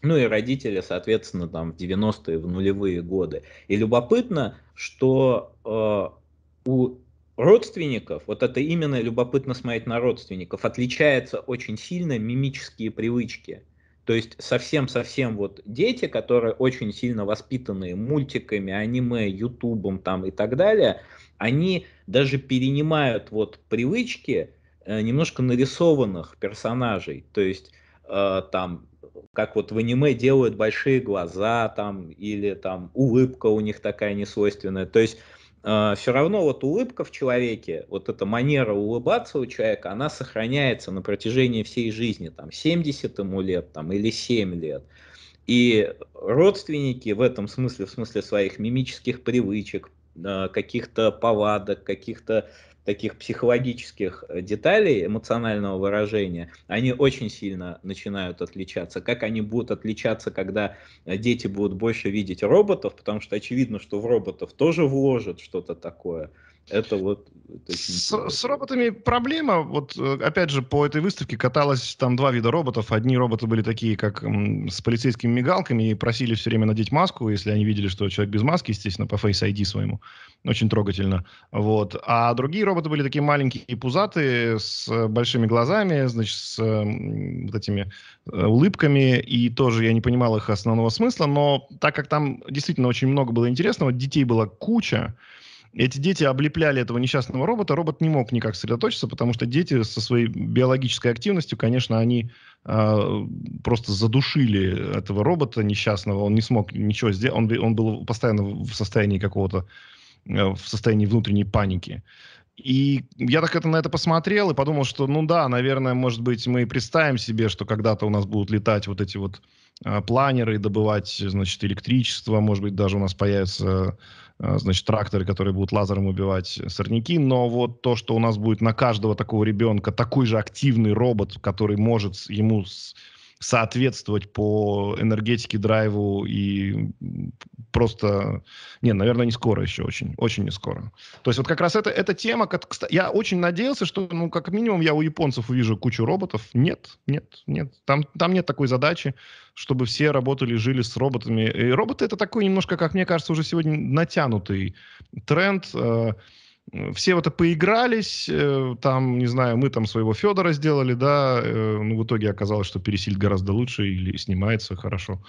ну и родители, соответственно, там в 90-е, в нулевые годы. И любопытно, что э, у родственников, вот это именно любопытно смотреть на родственников, отличаются очень сильно мимические привычки. То есть совсем-совсем вот дети, которые очень сильно воспитанные мультиками, аниме, ютубом там и так далее, они даже перенимают вот привычки э, немножко нарисованных персонажей. То есть э, там как вот в аниме делают большие глаза там, или там улыбка у них такая несвойственная. То есть э, все равно вот улыбка в человеке, вот эта манера улыбаться у человека, она сохраняется на протяжении всей жизни, там 70 ему лет там, или 7 лет. И родственники в этом смысле, в смысле своих мимических привычек, э, каких-то повадок, каких-то таких психологических э, деталей эмоционального выражения, они очень сильно начинают отличаться. Как они будут отличаться, когда э, дети будут больше видеть роботов, потому что очевидно, что в роботов тоже вложат что-то такое. Это вот... Это с, с роботами проблема. Вот, э, опять же, по этой выставке каталось там два вида роботов. Одни роботы были такие, как с полицейскими мигалками, и просили все время надеть маску, если они видели, что человек без маски, естественно, по Face ID своему. Очень трогательно. Вот. А другие роботы были такие маленькие и пузатые, с э, большими глазами, значит, с э, вот этими улыбками, и тоже я не понимал их основного смысла, но так как там действительно очень много было интересного, детей была куча, эти дети облепляли этого несчастного робота. Робот не мог никак сосредоточиться, потому что дети со своей биологической активностью, конечно, они э, просто задушили этого робота несчастного. Он не смог ничего сделать. Он, он был постоянно в состоянии какого-то, э, в состоянии внутренней паники. И я так это на это посмотрел и подумал, что, ну да, наверное, может быть, мы представим себе, что когда-то у нас будут летать вот эти вот а, планеры и добывать, значит, электричество, может быть, даже у нас появятся Э, значит, тракторы, которые будут лазером убивать сорняки, но вот то, что у нас будет на каждого такого ребенка такой же активный робот, который может ему с соответствовать по энергетике, драйву и просто... Не, наверное, не скоро еще, очень, очень не скоро. То есть вот как раз это, эта тема... Как, я очень надеялся, что, ну, как минимум, я у японцев увижу кучу роботов. Нет, нет, нет. Там, там нет такой задачи, чтобы все работали, жили с роботами. И роботы — это такой немножко, как мне кажется, уже сегодня натянутый тренд. Э, Э, все вот это поигрались, э, там, не знаю, мы там своего Федора сделали, да, э, ну, в итоге оказалось, что Пересильд гораздо лучше или снимается хорошо,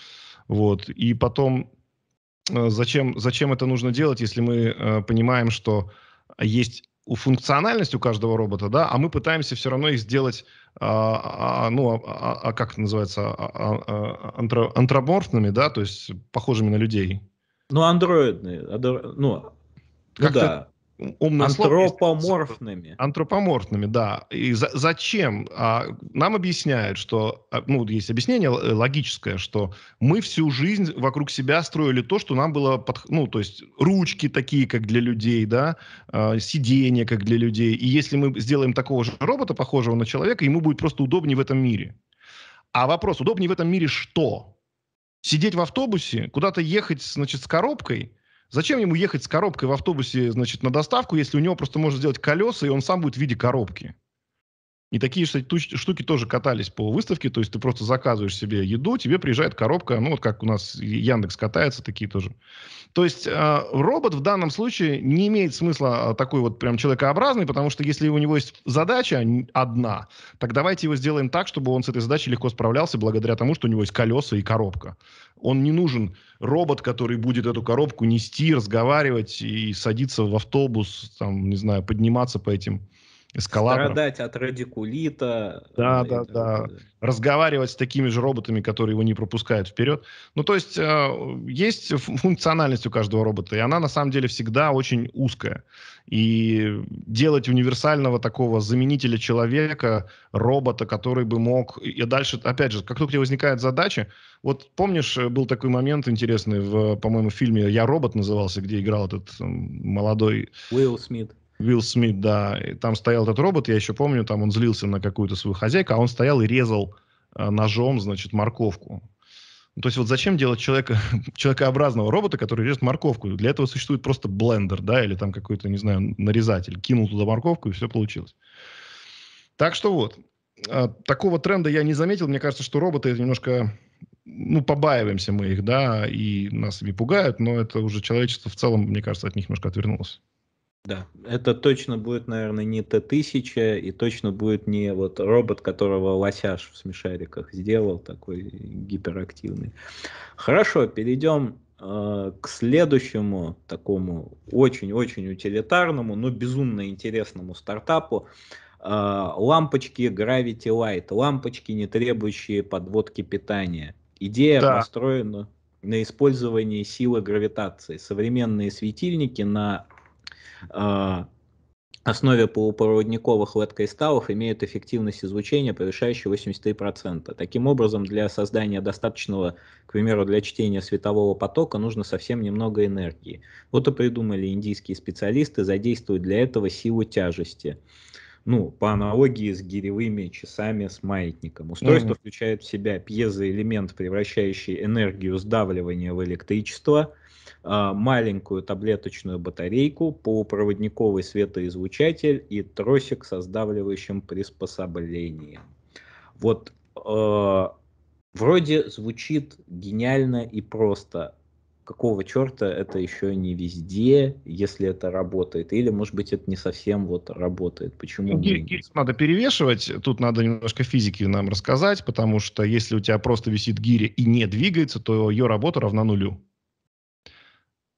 вот, и потом зачем, зачем это нужно делать, если мы понимаем, что есть у функциональность у каждого робота, да, а мы пытаемся все равно их сделать, а, а, а ну, а, а, а как это называется, а, а, а антро, антроморфными, да, то есть похожими на людей. Ну, андроидные, адро... ну, ну как-то... да. Антропоморфными. Антропоморфными, да. И за, зачем? А, нам объясняют, что, а, ну, есть объяснение э, логическое, что мы всю жизнь вокруг себя строили то, что нам было, под, ну, то есть ручки такие, как для людей, да, а, сиденье, как для людей. И если мы сделаем такого же робота, похожего на человека, ему будет просто удобнее в этом мире. А вопрос, удобнее в этом мире что? Сидеть в автобусе, куда-то ехать, значит, с коробкой – Зачем ему ехать с коробкой в автобусе, значит, на доставку, если у него просто можно сделать колеса, и он сам будет в виде коробки? И такие кстати, штуки тоже катались по выставке, то есть ты просто заказываешь себе еду, тебе приезжает коробка, ну вот как у нас Яндекс катается, такие тоже. То есть э, робот в данном случае не имеет смысла э, такой вот прям человекообразный, потому что если у него есть задача одна, так давайте его сделаем так, чтобы он с этой задачей легко справлялся благодаря тому, что у него есть колеса и коробка. Он не нужен робот, который будет эту коробку нести, разговаривать и садиться в автобус, там, не знаю, подниматься по этим эскалаторов. Страдать от радикулита. Да, э, да, да. да. Разговаривать с такими же роботами, которые его не пропускают вперед. Ну, то есть э, есть функциональность у каждого робота, и она на самом деле всегда очень узкая. И делать универсального такого заменителя человека, робота, который бы мог... И дальше, опять же, как только возникает задача, вот помнишь, э, был такой момент интересный в, по-моему, фильме «Я робот» назывался, где играл этот молодой... Уилл Смит. Вилл Смит, да, и там стоял этот робот, я еще помню, там он злился на какую-то свою хозяйку, а он стоял и резал э, ножом, значит, морковку. Ну, то есть вот зачем делать человека, <laughs> человекообразного робота, который режет морковку? Для этого существует просто блендер, да, или там какой-то, не знаю, нарезатель. Кинул туда морковку, и все получилось. Так что вот. Э, такого тренда я не заметил. Мне кажется, что роботы это немножко... Ну, побаиваемся мы их, да, и нас ими пугают, но это уже человечество в целом, мне кажется, от них немножко отвернулось. Да, это точно будет, наверное, не Т-1000, и точно будет не вот робот, которого Лосяш в смешариках сделал, такой гиперактивный. Хорошо, перейдем э, к следующему такому очень-очень утилитарному, но безумно интересному стартапу. Э, лампочки Gravity Light, лампочки, не требующие подводки питания. Идея да. построена на использовании силы гравитации. Современные светильники на а, основе полупроводниковых LED-кристаллов имеют эффективность излучения, превышающую 83%. Таким образом, для создания достаточного, к примеру, для чтения светового потока нужно совсем немного энергии. Вот и придумали индийские специалисты задействовать для этого силу тяжести. Ну, по аналогии с гиревыми часами с маятником. Устройство mm-hmm. включает в себя пьезоэлемент, превращающий энергию сдавливания в электричество – а, маленькую таблеточную батарейку, полупроводниковый светоизлучатель и тросик со сдавливающим приспособлением. Вот э, вроде звучит гениально и просто. Какого черта это еще не везде, если это работает? Или, может быть, это не совсем вот работает? Почему? Ну, гирь надо перевешивать. Тут надо немножко физики нам рассказать, потому что если у тебя просто висит гиря и не двигается, то ее работа равна нулю.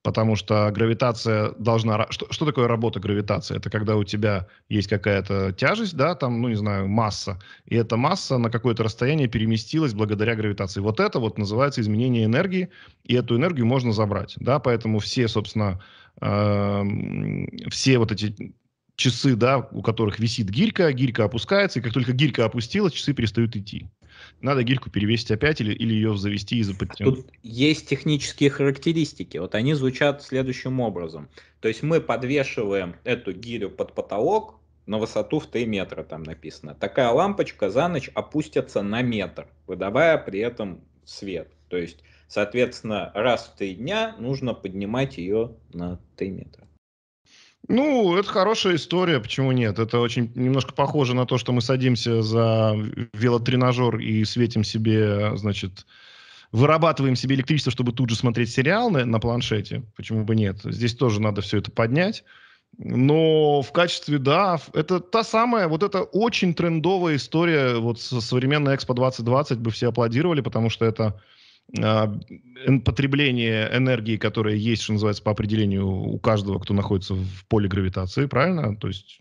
Потому что гравитация должна... Что, что такое работа гравитации? Это когда у тебя есть какая-то тяжесть, да, там, ну, не знаю, масса. И эта масса на какое-то расстояние переместилась благодаря гравитации. Вот это вот называется изменение энергии, и эту энергию можно забрать, да. Поэтому все, собственно, э, все вот эти часы, да, у которых висит гирька, гирька опускается, и как только гирька опустилась, часы перестают идти надо гильку перевесить опять или, или ее завести и заподтянуть. Тут есть технические характеристики. Вот они звучат следующим образом. То есть мы подвешиваем эту гирю под потолок на высоту в 3 метра, там написано. Такая лампочка за ночь опустится на метр, выдавая при этом свет. То есть, соответственно, раз в 3 дня нужно поднимать ее на 3 метра. Ну, это хорошая история, почему нет? Это очень немножко похоже на то, что мы садимся за велотренажер и светим себе, значит, вырабатываем себе электричество, чтобы тут же смотреть сериал на, на планшете. Почему бы нет? Здесь тоже надо все это поднять. Но в качестве, да, это та самая, вот это очень трендовая история, вот современная Экспо 2020 бы все аплодировали, потому что это а, потребление энергии, которая есть, что называется, по определению у каждого, кто находится в поле гравитации, правильно? То есть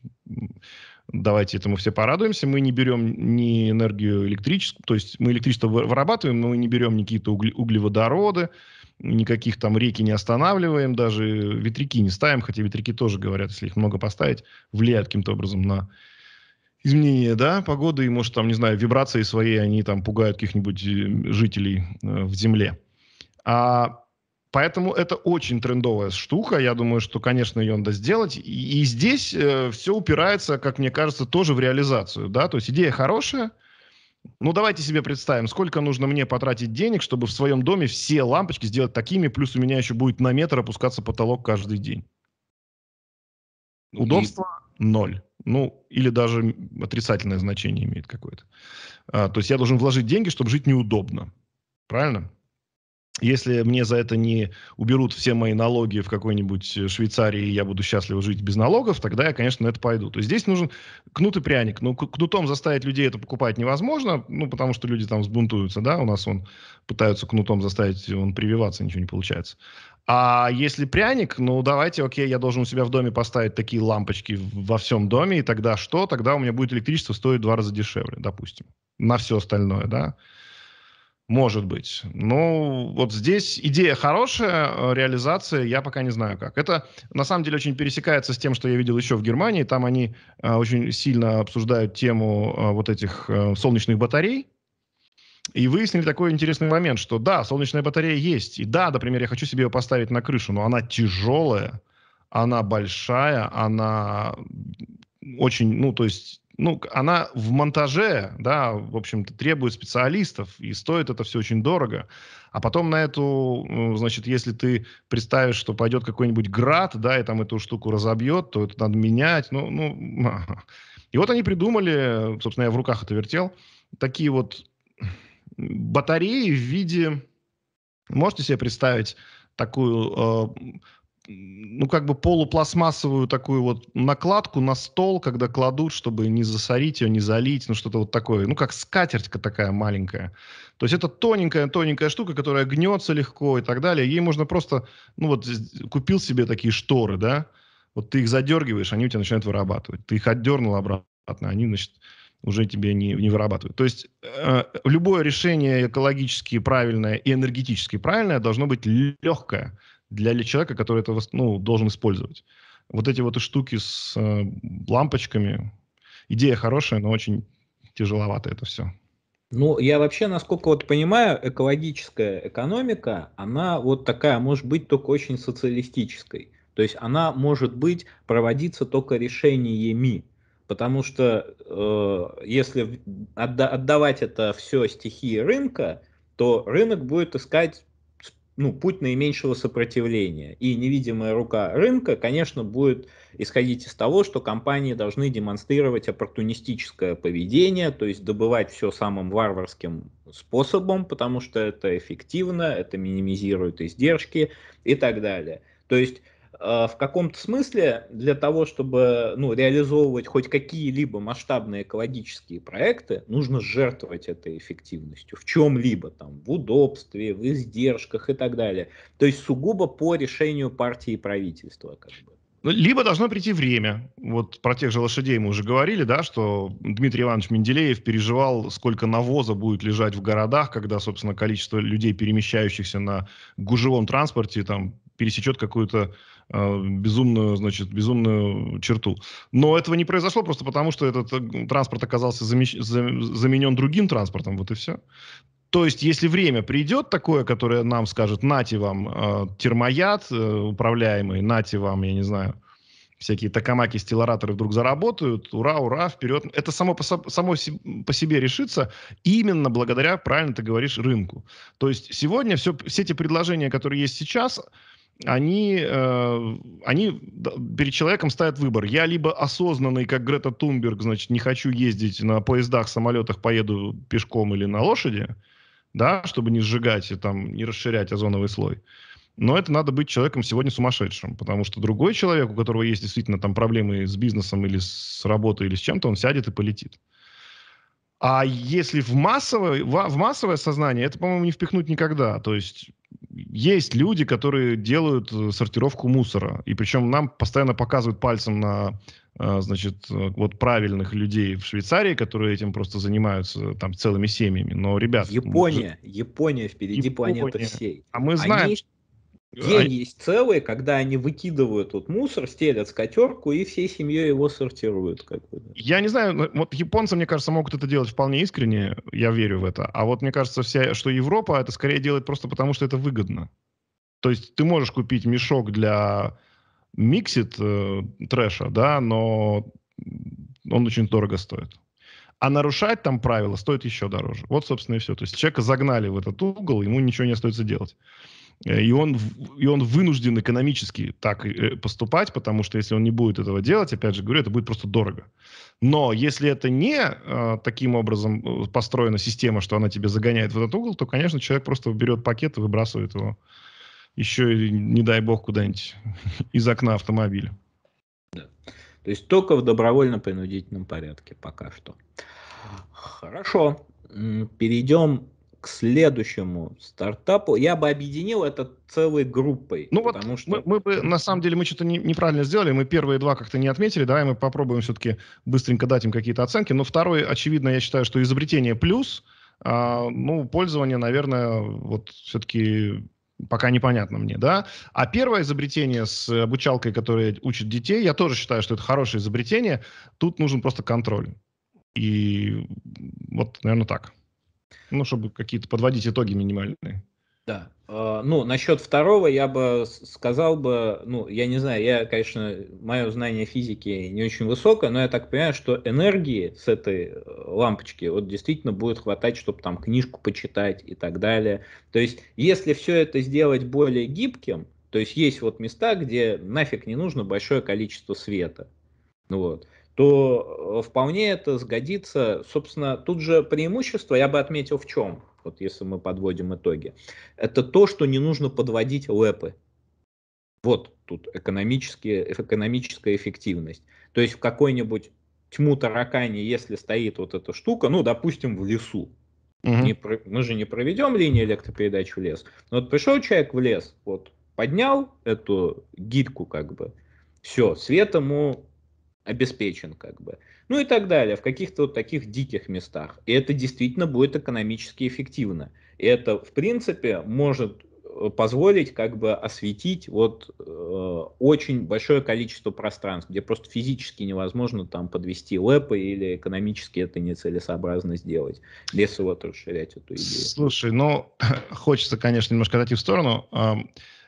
давайте этому все порадуемся. Мы не берем ни энергию электрическую, то есть мы электричество вырабатываем, но мы не берем никакие-то угли, углеводороды, никаких там реки не останавливаем, даже ветряки не ставим, хотя ветряки тоже говорят, если их много поставить, влияют каким-то образом на изменения, да, погоды и, может, там, не знаю, вибрации свои, они там пугают каких-нибудь э, жителей э, в земле. А Поэтому это очень трендовая штука. Я думаю, что, конечно, ее надо сделать. И, и здесь э, все упирается, как мне кажется, тоже в реализацию. Да? То есть идея хорошая. Ну, давайте себе представим, сколько нужно мне потратить денег, чтобы в своем доме все лампочки сделать такими, плюс у меня еще будет на метр опускаться потолок каждый день. Удобство и... ноль ну, или даже отрицательное значение имеет какое-то. А, то есть я должен вложить деньги, чтобы жить неудобно. Правильно? Если мне за это не уберут все мои налоги в какой-нибудь э, Швейцарии, и я буду счастливо жить без налогов, тогда я, конечно, на это пойду. То есть здесь нужен кнут и пряник. Но ну, кнутом заставить людей это покупать невозможно, ну, потому что люди там взбунтуются, да, у нас он пытаются кнутом заставить, он прививаться, ничего не получается. А если пряник, ну давайте, окей, я должен у себя в доме поставить такие лампочки во всем доме, и тогда что? Тогда у меня будет электричество стоить в два раза дешевле, допустим, на все остальное, да? Может быть. Ну, вот здесь идея хорошая, э, реализация, я пока не знаю как. Это, на самом деле, очень пересекается с тем, что я видел еще в Германии. Там они э, очень сильно обсуждают тему э, вот этих э, солнечных батарей, и выяснили такой интересный момент, что да, солнечная батарея есть. И да, например, я хочу себе ее поставить на крышу, но она тяжелая, она большая, она очень, ну, то есть, ну, она в монтаже, да, в общем-то, требует специалистов, и стоит это все очень дорого. А потом на эту, ну, значит, если ты представишь, что пойдет какой-нибудь град, да, и там эту штуку разобьет, то это надо менять, ну, ну. <laughs> И вот они придумали, собственно, я в руках это вертел, такие вот батареи в виде, можете себе представить, такую, э, ну, как бы полупластмассовую такую вот накладку на стол, когда кладут, чтобы не засорить ее, не залить, ну, что-то вот такое. Ну, как скатертька такая маленькая. То есть это тоненькая-тоненькая штука, которая гнется легко и так далее. Ей можно просто, ну, вот купил себе такие шторы, да, вот ты их задергиваешь, они у тебя начинают вырабатывать. Ты их отдернул обратно, они, значит, уже тебе не, не вырабатывают. То есть э, любое решение экологически правильное и энергетически правильное должно быть легкое для человека, который это ну, должен использовать. Вот эти вот штуки с э, лампочками, идея хорошая, но очень тяжеловато это все. Ну, я вообще, насколько вот понимаю, экологическая экономика, она вот такая может быть только очень социалистической. То есть она может быть проводиться только решениями. Потому что э, если отда- отдавать это все стихии рынка, то рынок будет искать ну, путь наименьшего сопротивления. И невидимая рука рынка, конечно, будет исходить из того, что компании должны демонстрировать оппортунистическое поведение, то есть добывать все самым варварским способом, потому что это эффективно, это минимизирует издержки и так далее. То есть Э, в каком-то смысле для того, чтобы ну, реализовывать хоть какие-либо масштабные экологические проекты, нужно жертвовать этой эффективностью в чем-либо, там, в удобстве, в издержках и так далее. То есть сугубо по решению партии и правительства. Как бы. Ну, либо должно прийти время. Вот про тех же лошадей мы уже говорили, да, что Дмитрий Иванович Менделеев переживал, сколько навоза будет лежать в городах, когда, собственно, количество людей, перемещающихся на гужевом транспорте, там, пересечет какую-то а, безумную, значит, безумную черту. Но этого не произошло просто потому, что этот э, транспорт оказался заменен другим транспортом, вот и все. То есть, если время придет такое, которое нам скажет, нате вам э, термояд э, управляемый, нате вам, я не знаю, всякие токамаки, стеллораторы вдруг заработают, ура, ура, вперед. Это само по, само по себе решится именно благодаря, правильно ты говоришь, рынку. То есть сегодня все, все те предложения, которые есть сейчас, они, э, они перед человеком ставят выбор. Я либо осознанный, как Грета Тунберг, значит, не хочу ездить на поездах, самолетах, поеду пешком или на лошади, да, чтобы не сжигать и там не расширять озоновый слой. Но это надо быть человеком сегодня сумасшедшим, потому что другой человек, у которого есть действительно там проблемы с бизнесом или с работой или с чем-то, он сядет и полетит. А если в массовое, в массовое сознание, это, по-моему, не впихнуть никогда. То есть есть люди, которые делают э, сортировку мусора. И причем нам постоянно показывают пальцем на э, значит, э, вот правильных людей в Швейцарии, которые этим просто занимаются там целыми семьями. Но, ребят... Япония, мы... Япония впереди Япония. планеты всей. А мы знаем, Они... День они... есть целые, когда они выкидывают тут мусор, стелят скатерку и всей семьей его сортируют. Я не знаю, вот японцы, мне кажется, могут это делать вполне искренне, я верю в это. А вот мне кажется, вся, что Европа это скорее делает просто потому, что это выгодно. То есть ты можешь купить мешок для миксит э, трэша, да, но он очень дорого стоит. А нарушать там правила стоит еще дороже. Вот, собственно, и все. То есть человека загнали в этот угол, ему ничего не остается делать. Э, и он, и он вынужден экономически так э, поступать, потому что если он не будет этого делать, опять же говорю, это будет просто дорого. Но если это не э, таким образом э, построена система, что она тебе загоняет в этот угол, то, конечно, человек просто берет пакет и выбрасывает его еще, не дай бог, куда-нибудь <laughs> из окна автомобиля. Да. То есть только в добровольно-принудительном порядке пока что. Хорошо. Перейдем к следующему стартапу, я бы объединил это целой группой. Ну вот что... мы, мы бы, на самом деле, мы что-то не, неправильно сделали, мы первые два как-то не отметили, давай мы попробуем все-таки быстренько дать им какие-то оценки, но второй, очевидно, я считаю, что изобретение плюс, а, ну, пользование, наверное, вот все-таки пока непонятно мне, да. А первое изобретение с обучалкой, которая учит детей, я тоже считаю, что это хорошее изобретение. Тут нужен просто контроль. И вот, наверное, так. Ну, чтобы какие-то подводить итоги минимальные. Да. А, ну, насчет второго я бы сказал бы, ну, я не знаю, я, конечно, мое знание физики не очень высокое, но я так понимаю, что энергии с этой э, лампочки вот действительно будет хватать, чтобы там книжку почитать и так далее. То есть, если все это сделать более гибким, то есть есть вот места, где нафиг не нужно большое количество света. Вот то э, вполне это сгодится. Собственно, тут же преимущество я бы отметил в чем, вот если мы подводим итоги. Это то, что не нужно подводить лэпы. Вот тут экономическая эффективность. То есть в какой-нибудь тьму таракани, если стоит вот эта штука, ну, допустим, в лесу. Угу. Не, мы же не проведем линию электропередач в лес. Но вот пришел человек в лес, вот поднял эту гидку как бы, все, свет ему обеспечен как бы. Ну и так далее, в каких-то вот таких диких местах. И это действительно будет экономически эффективно. И это, в принципе, может э, позволить как бы осветить вот э, очень большое количество пространств, где просто физически невозможно там подвести лэпы или экономически это нецелесообразно сделать, если вот расширять эту идею. Слушай, ну, <clears throat> хочется, конечно, немножко отойти в сторону.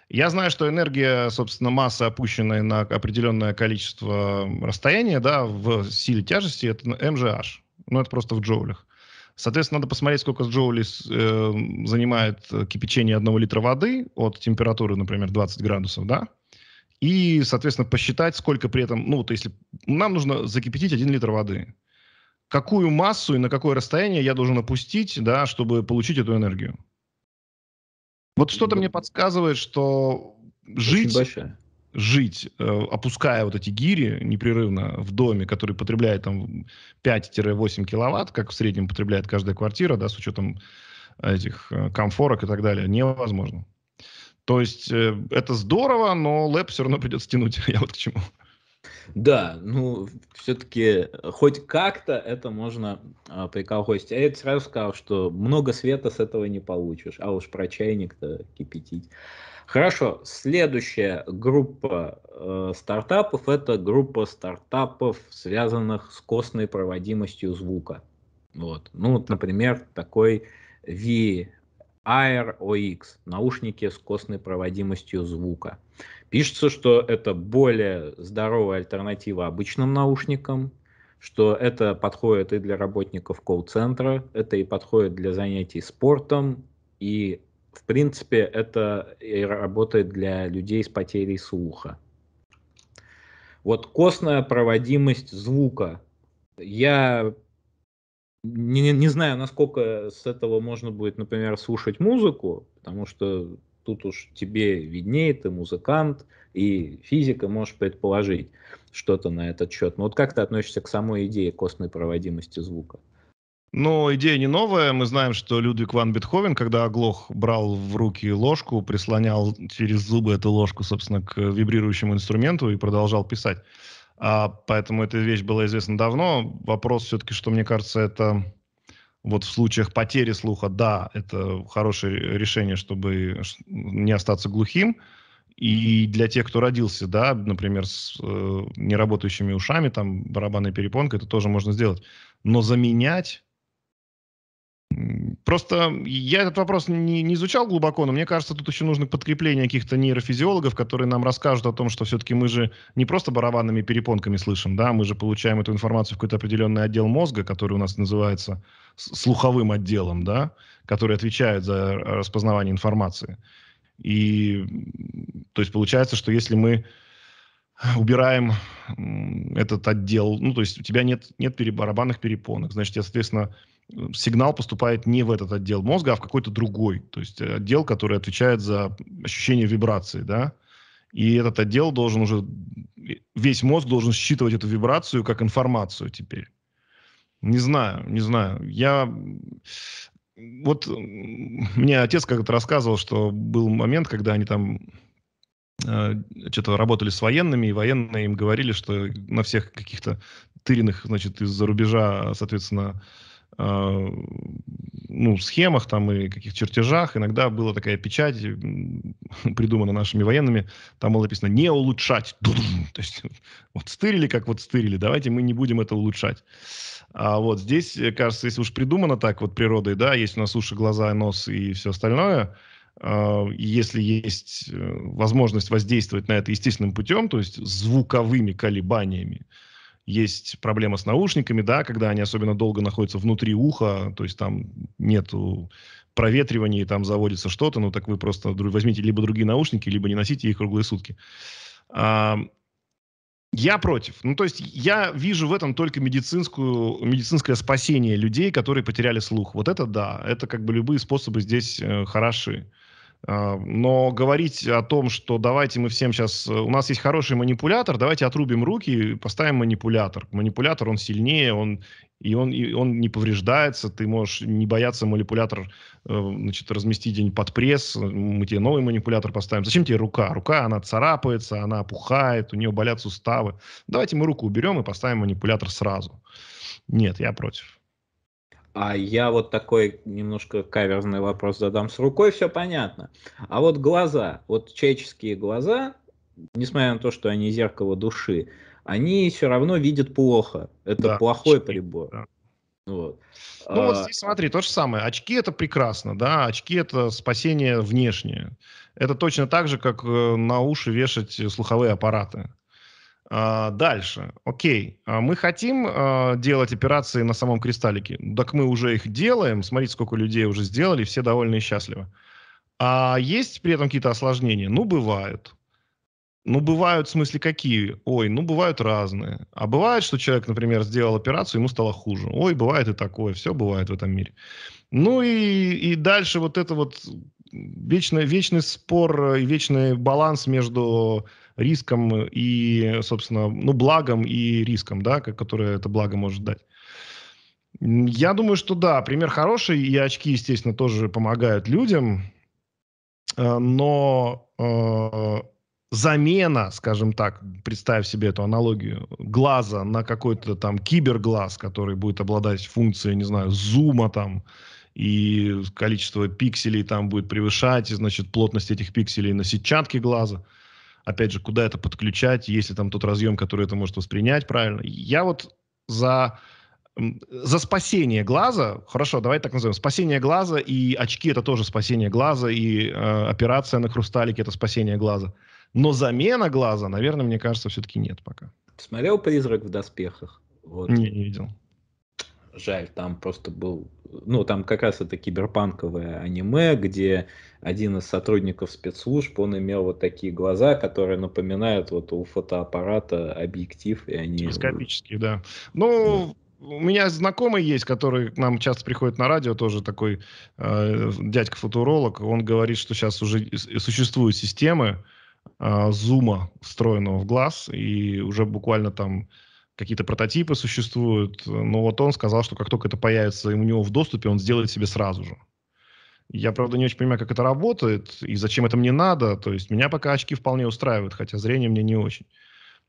Я знаю, что энергия, собственно, масса, опущенная на определенное количество расстояния, да, в силе тяжести, это МЖH. Ну, это просто в джоулях. Соответственно, надо посмотреть, сколько джоулей э, занимает кипячение одного литра воды от температуры, например, 20 градусов, да? И, соответственно, посчитать, сколько при этом... Ну, то если нам нужно закипятить 1 литр воды. Какую массу и на какое расстояние я должен опустить, да, чтобы получить эту энергию? Вот что-то мне подсказывает, что жить... жить, э, опуская вот эти гири непрерывно в доме, который потребляет там 5-8 киловатт, как в среднем потребляет каждая квартира, да, с учетом этих э, комфорок и так далее, невозможно. То есть э, это здорово, но лэп все равно придется тянуть. <laughs> Я вот к чему. Да, ну, все-таки э, хоть как-то это можно а, приколхозить. А я сразу сказал, что много света с этого не получишь, а уж про чайник-то кипятить. Хорошо, следующая группа э, стартапов – это группа стартапов, связанных с костной проводимостью звука. Вот. Ну, вот, например, такой V Air OX, наушники с костной проводимостью звука. Пишется, что это более здоровая альтернатива обычным наушникам, что это подходит и для работников колл-центра, это и подходит для занятий спортом, и, в принципе, это и работает для людей с потерей слуха. Вот костная проводимость звука. Я не, не знаю, насколько с этого можно будет, например, слушать музыку, потому что тут уж тебе виднее, ты музыкант и физика, можешь предположить что-то на этот счет. Но ну, вот как ты относишься к самой идее костной проводимости звука? Ну, идея не новая. Мы знаем, что Людвиг ван Бетховен, когда оглох, брал в руки ложку, прислонял через зубы эту ложку, собственно, к вибрирующему инструменту и продолжал писать. А, поэтому эта вещь была известна давно. Вопрос все-таки, что мне кажется, это вот в случаях потери слуха, да, это хорошее решение, чтобы не остаться глухим. И для тех, кто родился, да, например, с э, неработающими ушами, там, барабанной перепонкой, это тоже можно сделать. Но заменять Просто я этот вопрос не, не изучал глубоко, но мне кажется, тут еще нужно подкрепление каких-то нейрофизиологов, которые нам расскажут о том, что все-таки мы же не просто барабанными перепонками слышим, да, мы же получаем эту информацию в какой-то определенный отдел мозга, который у нас называется слуховым отделом, да, который отвечает за распознавание информации. И то есть получается, что если мы убираем этот отдел, ну, то есть у тебя нет, нет барабанных перепонок, значит, я, соответственно, сигнал поступает не в этот отдел мозга, а в какой-то другой. То есть э, отдел, который отвечает за ощущение вибрации, да. И этот отдел должен уже, весь мозг должен считывать эту вибрацию как информацию теперь. Не знаю, не знаю. Я вот мне отец как-то рассказывал, что был момент, когда они там э, что-то работали с военными, и военные им говорили, что на всех каких-то тыренных, значит, из-за рубежа, соответственно, а, ну, схемах там и каких чертежах иногда была такая печать, <laughs> придумана нашими военными, там было написано «не улучшать». <laughs> То есть вот стырили, как вот стырили, давайте мы не будем это улучшать. А вот здесь, э, кажется, если уж придумано так вот природой, да, есть у нас уши, глаза, нос и все остальное, а, если есть э, возможность воздействовать на это естественным путем, то есть звуковыми колебаниями, есть проблема с наушниками, да, когда они особенно долго находятся внутри уха, то есть там нету проветривания, и там заводится что-то, ну так вы просто возьмите либо другие наушники, либо не носите их круглые сутки. А, я против. Ну то есть я вижу в этом только медицинскую, медицинское спасение людей, которые потеряли слух. Вот это да, это как бы любые способы здесь э, хороши. А, но говорить о том, что давайте мы всем сейчас... У нас есть хороший манипулятор, давайте отрубим руки и поставим манипулятор. Манипулятор, он сильнее, он и он, и он не повреждается, ты можешь не бояться манипулятор э, значит, разместить день под пресс, мы тебе новый манипулятор поставим. Зачем тебе рука? Рука, она царапается, она опухает, у нее болят суставы. Давайте мы руку уберем и поставим манипулятор сразу. Нет, я против. А я вот такой немножко каверзный вопрос задам. С рукой все понятно. А вот глаза, вот человеческие глаза, несмотря на то, что они зеркало души, они все равно видят плохо. Это да, плохой очки, прибор. Да. Вот. Ну а... вот здесь смотри, то же самое. Очки это прекрасно, да, очки это спасение внешнее. Это точно так же, как э, на уши вешать слуховые аппараты. А, дальше. Окей, а мы хотим а, делать операции на самом кристаллике. Так мы уже их делаем. Смотрите, сколько людей уже сделали, все довольны и счастливы. А есть при этом какие-то осложнения? Ну, бывают. Ну, бывают, в смысле, какие? Ой, ну, бывают разные. А бывает, что человек, например, сделал операцию, ему стало хуже. Ой, бывает и такое. Все бывает в этом мире. Ну и, и дальше вот это вот вечный, вечный спор и вечный баланс между риском и, собственно, ну, благом и риском, да, которое это благо может дать. Я думаю, что да, пример хороший, и очки, естественно, тоже помогают людям, э, но э, замена, скажем так, представь себе эту аналогию, глаза на какой-то там киберглаз, который будет обладать функцией, не знаю, зума там, и количество пикселей там будет превышать, и, значит, плотность этих пикселей на сетчатке глаза – опять же, куда это подключать, если там тот разъем, который это может воспринять правильно. Я вот за за спасение глаза, хорошо, давай так назовем, спасение глаза и очки это тоже спасение глаза и э, операция на хрусталике это спасение глаза, но замена глаза, наверное, мне кажется, все-таки нет пока. смотрел "Призрак в доспехах"? Вот. Не, не видел. Жаль, там просто был ну, там как раз это киберпанковое аниме, где один из сотрудников спецслужб, он имел вот такие глаза, которые напоминают вот у фотоаппарата объектив, и они... Телескопические, да. Ну, У меня знакомый есть, который к нам часто приходит на радио, тоже такой э, дядька-футуролог. Он говорит, что сейчас уже существуют системы э, зума, встроенного в глаз, и уже буквально там какие-то прототипы существуют, э, но вот он сказал, что как только это появится у него в доступе, он сделает себе сразу же. Я, правда, не очень понимаю, как это работает и зачем это мне надо. То есть меня пока очки вполне устраивают, хотя зрение мне не очень.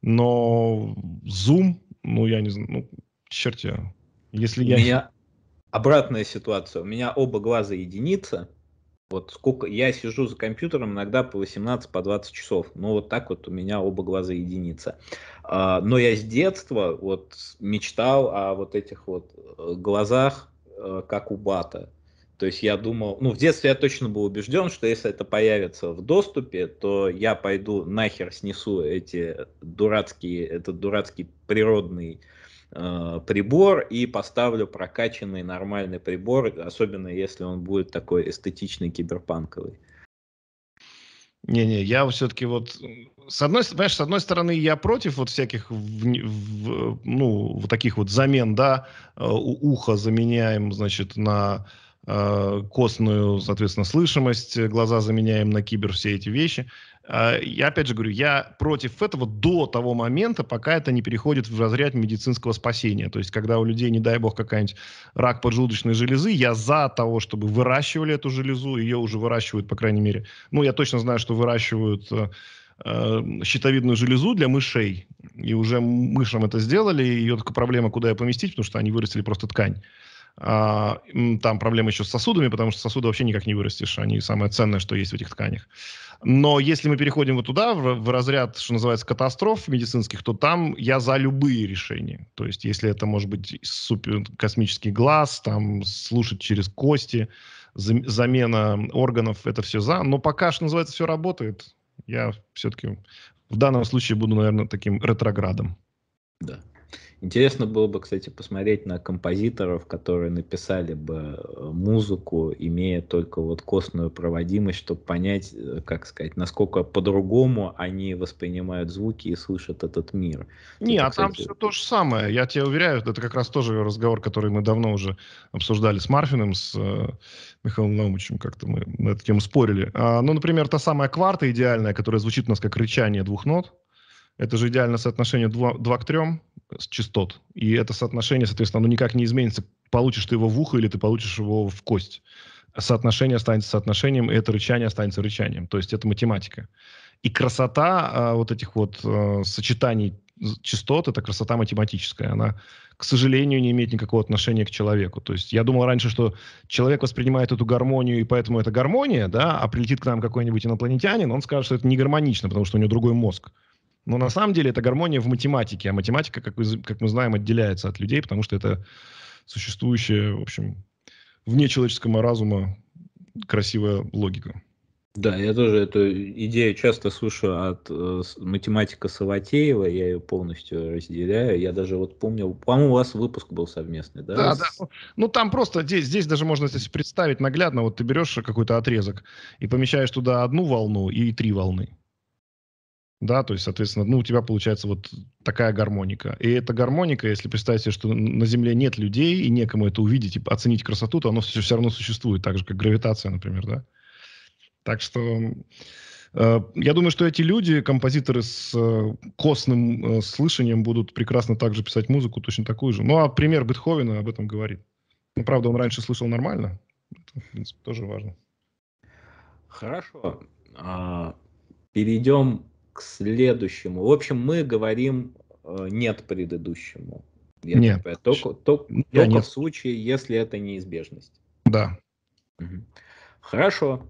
Но Zoom, ну, я не знаю, ну, черт я. Если я... меня обратная ситуация. У меня оба глаза единица, вот сколько я сижу за компьютером иногда по 18, по 20 часов. Ну, вот так вот у меня оба глаза единица. Но я с детства вот мечтал о вот этих вот э, глазах, э, как у Бата. То есть я думал, ну, в детстве я точно был убежден, что если это появится в доступе, то я пойду нахер снесу эти дурацкие, этот дурацкий природный э, прибор и поставлю прокачанный нормальный прибор, особенно если он будет такой эстетичный киберпанковый. Не-не, я все-таки вот с одной, понимаешь, с одной стороны, я против вот всяких, в, в, ну, вот таких вот замен, да, э, у уха заменяем, значит, на э, костную, соответственно, слышимость, э, глаза заменяем на кибер, все эти вещи. А, я опять же говорю, я против этого до того момента, пока это не переходит в разряд медицинского спасения. То есть, когда у людей, не дай бог, какая-нибудь рак поджелудочной железы, я за того, чтобы выращивали эту железу, ее уже выращивают, по крайней мере. Ну, я точно знаю, что выращивают э, э, щитовидную железу для мышей, и уже мышам это сделали, и ее только проблема, куда ее поместить, потому что они вырастили просто ткань. А, там проблема еще с сосудами, потому что сосуды вообще никак не вырастешь, они самое ценное, что есть в этих тканях. Но если мы переходим вот туда, в, в разряд, что называется, катастроф медицинских, то там я за любые решения. То есть если это может быть супер космический глаз, там слушать через кости, замена органов, это все за. Но пока, что называется, все работает. Я все-таки в данном случае буду, наверное, таким ретроградом. Да. Интересно было бы, кстати, посмотреть на композиторов, которые написали бы э, музыку, имея только вот костную проводимость, чтобы понять, э, как сказать, насколько по-другому они воспринимают звуки и слышат этот мир. Не, это, а кстати... там все то же самое. Я тебе уверяю, это как раз тоже разговор, который мы давно уже обсуждали с Марфином, с э, Михаилом Наумовичем, как-то мы над этим спорили. А, ну, например, та самая кварта идеальная, которая звучит у нас как рычание двух нот, это же идеальное соотношение 2, 2 к 3 с частот. И это соотношение, соответственно, оно никак не изменится. Получишь ты его в ухо или ты получишь его в кость. Соотношение останется соотношением, и это рычание останется рычанием. То есть это математика. И красота а, вот этих вот а, сочетаний частот — это красота математическая. Она, к сожалению, не имеет никакого отношения к человеку. То есть я думал раньше, что человек воспринимает эту гармонию, и поэтому это гармония, да, а прилетит к нам какой-нибудь инопланетянин, он скажет, что это не гармонично, потому что у него другой мозг. Но на самом деле это гармония в математике. А математика, как, как мы знаем, отделяется от людей, потому что это существующая, в общем, вне человеческого разума красивая логика. Да, я тоже эту идею часто слышу от э, математика Саватеева, я ее полностью разделяю. Я даже вот помню, по-моему, у вас выпуск был совместный, да? Да, с... да. Ну там просто здесь, здесь даже можно здесь представить наглядно, вот ты берешь какой-то отрезок и помещаешь туда одну волну и три волны. Да, то есть, соответственно, ну, у тебя получается вот такая гармоника. И эта гармоника, если представить себе, что на Земле нет людей и некому это увидеть и оценить красоту, то оно все, все равно существует, так же, как гравитация, например, да. Так что э, я думаю, что эти люди, композиторы с э, костным э, слышанием, будут прекрасно также писать музыку, точно такую же. Ну, а пример Бетховена об этом говорит. Ну, правда, он раньше слышал нормально. Это, в принципе, тоже важно. Хорошо. А, перейдем к следующему. В общем, мы говорим э, нет предыдущему. Я нет. Понимаю, только только, только нет. в случае, если это неизбежность. Да. Угу. Хорошо.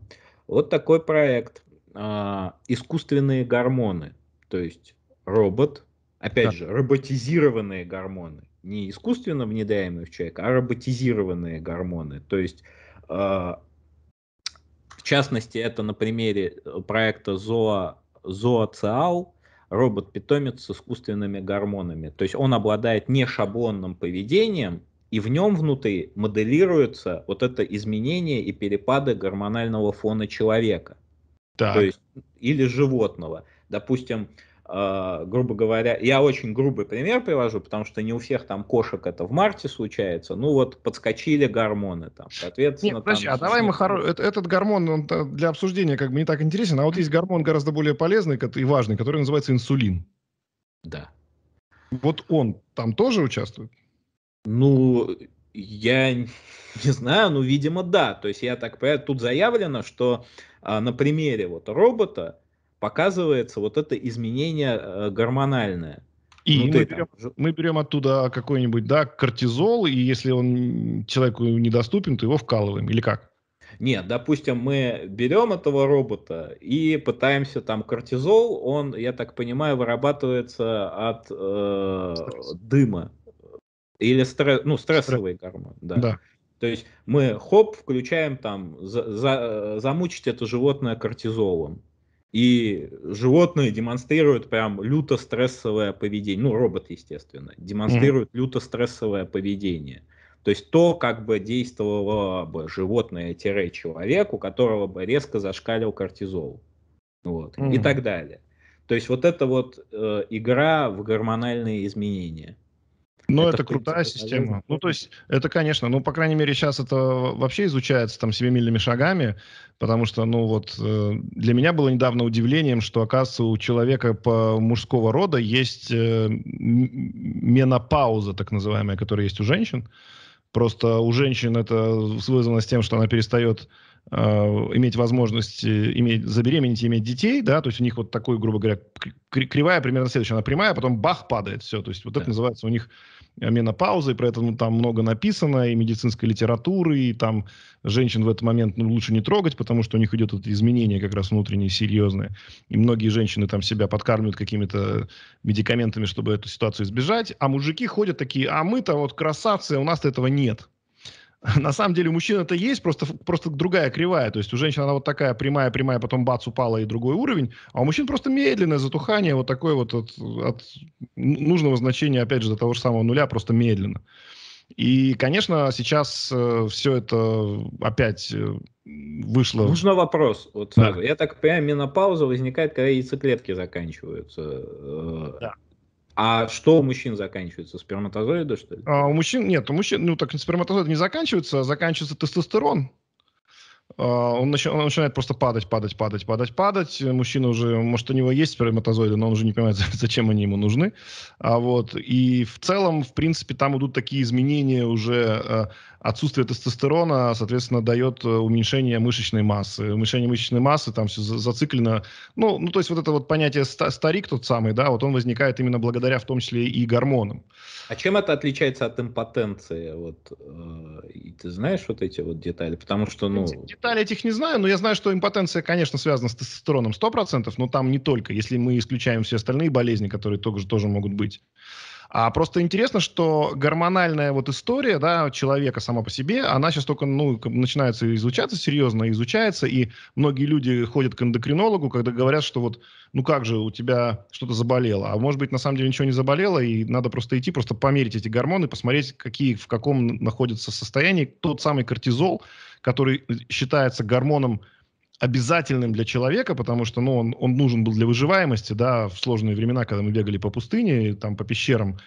Вот такой проект. А, искусственные гормоны. То есть робот, опять да. же, роботизированные гормоны. Не искусственно внедряемые в человека, а роботизированные гормоны. То есть а, в частности, это на примере э, проекта Зоа зооциал, робот-питомец с искусственными гормонами. То есть он обладает не шаблонным поведением, и в нем внутри моделируется вот это изменение и перепады гормонального фона человека. Так. То есть, или животного. Допустим, а, грубо говоря, я очень грубый пример привожу, потому что не у всех там кошек это в марте случается, ну вот подскочили гормоны там, соответственно... Нет, подожди, там, а давай мы хоро... этот гормон, он для обсуждения как бы не так интересен, а вот есть гормон гораздо более полезный и важный, который называется инсулин. Да. Вот он там тоже участвует? Ну, я <laughs> не знаю, ну, видимо, да. То есть я так понимаю, тут заявлено, что а, на примере вот робота показывается вот это изменение э, гормональное. И ну, мы, берем, там... мы берем оттуда какой-нибудь, да, кортизол, и если он человеку недоступен, то его вкалываем, или как? Нет, допустим, мы берем этого робота и пытаемся там кортизол, он, я так понимаю, вырабатывается от э, дыма или ну, стресс, ну стрессовый стресс. гормон, да. да. То есть мы хоп включаем там за, за, э, замучить это животное кортизолом, и животные демонстрируют прям люто стрессовое поведение. Ну, робот, естественно, демонстрирует mm-hmm. люто стрессовое поведение. То есть то, как бы действовало бы животное-человек, у которого бы резко зашкалил кортизол. Вот, mm-hmm. И так далее. То есть вот это вот э, игра в гормональные изменения. Но ну, это, это крутая принципе, система. Полезно. Ну, то есть, это, конечно, ну, по крайней мере, сейчас это вообще изучается там семимильными шагами, потому что, ну, вот, э, для меня было недавно удивлением, что, оказывается, у человека по мужского рода есть э, менопауза, так называемая, которая есть у женщин. Просто у женщин это вызвано с тем, что она перестает э, иметь возможность иметь, забеременеть и иметь детей, да, то есть у них вот такой, грубо говоря, кривая примерно следующая, она прямая, а потом бах, падает, все, то есть вот да. это называется у них менопаузы, про это ну, там много написано, и медицинской литературы, и там женщин в этот момент ну, лучше не трогать, потому что у них идет это изменение как раз внутреннее серьезное. И многие женщины там себя подкармливают какими-то медикаментами, чтобы эту ситуацию избежать, а мужики ходят такие, а мы-то вот красавцы, у нас этого нет. <laughs> На самом деле у мужчин это есть, просто, просто другая кривая. То есть у женщин она вот такая прямая-прямая, потом бац, упала и другой уровень. А у мужчин просто медленное затухание вот такое вот от, от нужного значения, опять же, до того же самого нуля, просто медленно. И, конечно, сейчас э, все это опять э, вышло. Нужно вопрос. Вот Да. Я так понимаю, менопауза возникает, когда яйцеклетки заканчиваются. Э, да. А что у мужчин заканчивается? Сперматозоиды, что ли? А, у мужчин нет, у мужчин, ну так сперматозоиды не заканчиваются, а заканчивается тестостерон. А, он, начи- он начинает просто падать, падать, падать, падать, падать. Мужчина уже, может, у него есть сперматозоиды, но он уже не понимает, <laughs> зачем они ему нужны. А вот, и в целом, в принципе, там идут такие изменения уже. Э, отсутствие тестостерона, соответственно, дает э, уменьшение мышечной массы. Уменьшение мышечной массы, там все зациклено. Ну, ну то есть вот это вот понятие старик тот самый, да, вот он возникает именно благодаря в том числе и гормонам. А чем это отличается от импотенции? Вот, э, ты знаешь вот эти вот детали? Потому что, ну... Деталей этих не знаю, но я знаю, что импотенция, конечно, связана с тестостероном 100%, но там не только, если мы исключаем все остальные болезни, которые тоже, тоже могут быть. А просто интересно, что гормональная вот история да, человека сама по себе, она сейчас только ну, начинается изучаться серьезно, изучается, и многие люди ходят к эндокринологу, когда говорят, что вот, ну как же, у тебя что-то заболело. А может быть, на самом деле ничего не заболело, и надо просто идти, просто померить эти гормоны, посмотреть, какие, в каком находится состоянии тот самый кортизол, который считается гормоном обязательным для человека, потому что ну, он, он нужен был для выживаемости, да, в сложные времена, когда мы бегали по пустыне, там, по пещерам,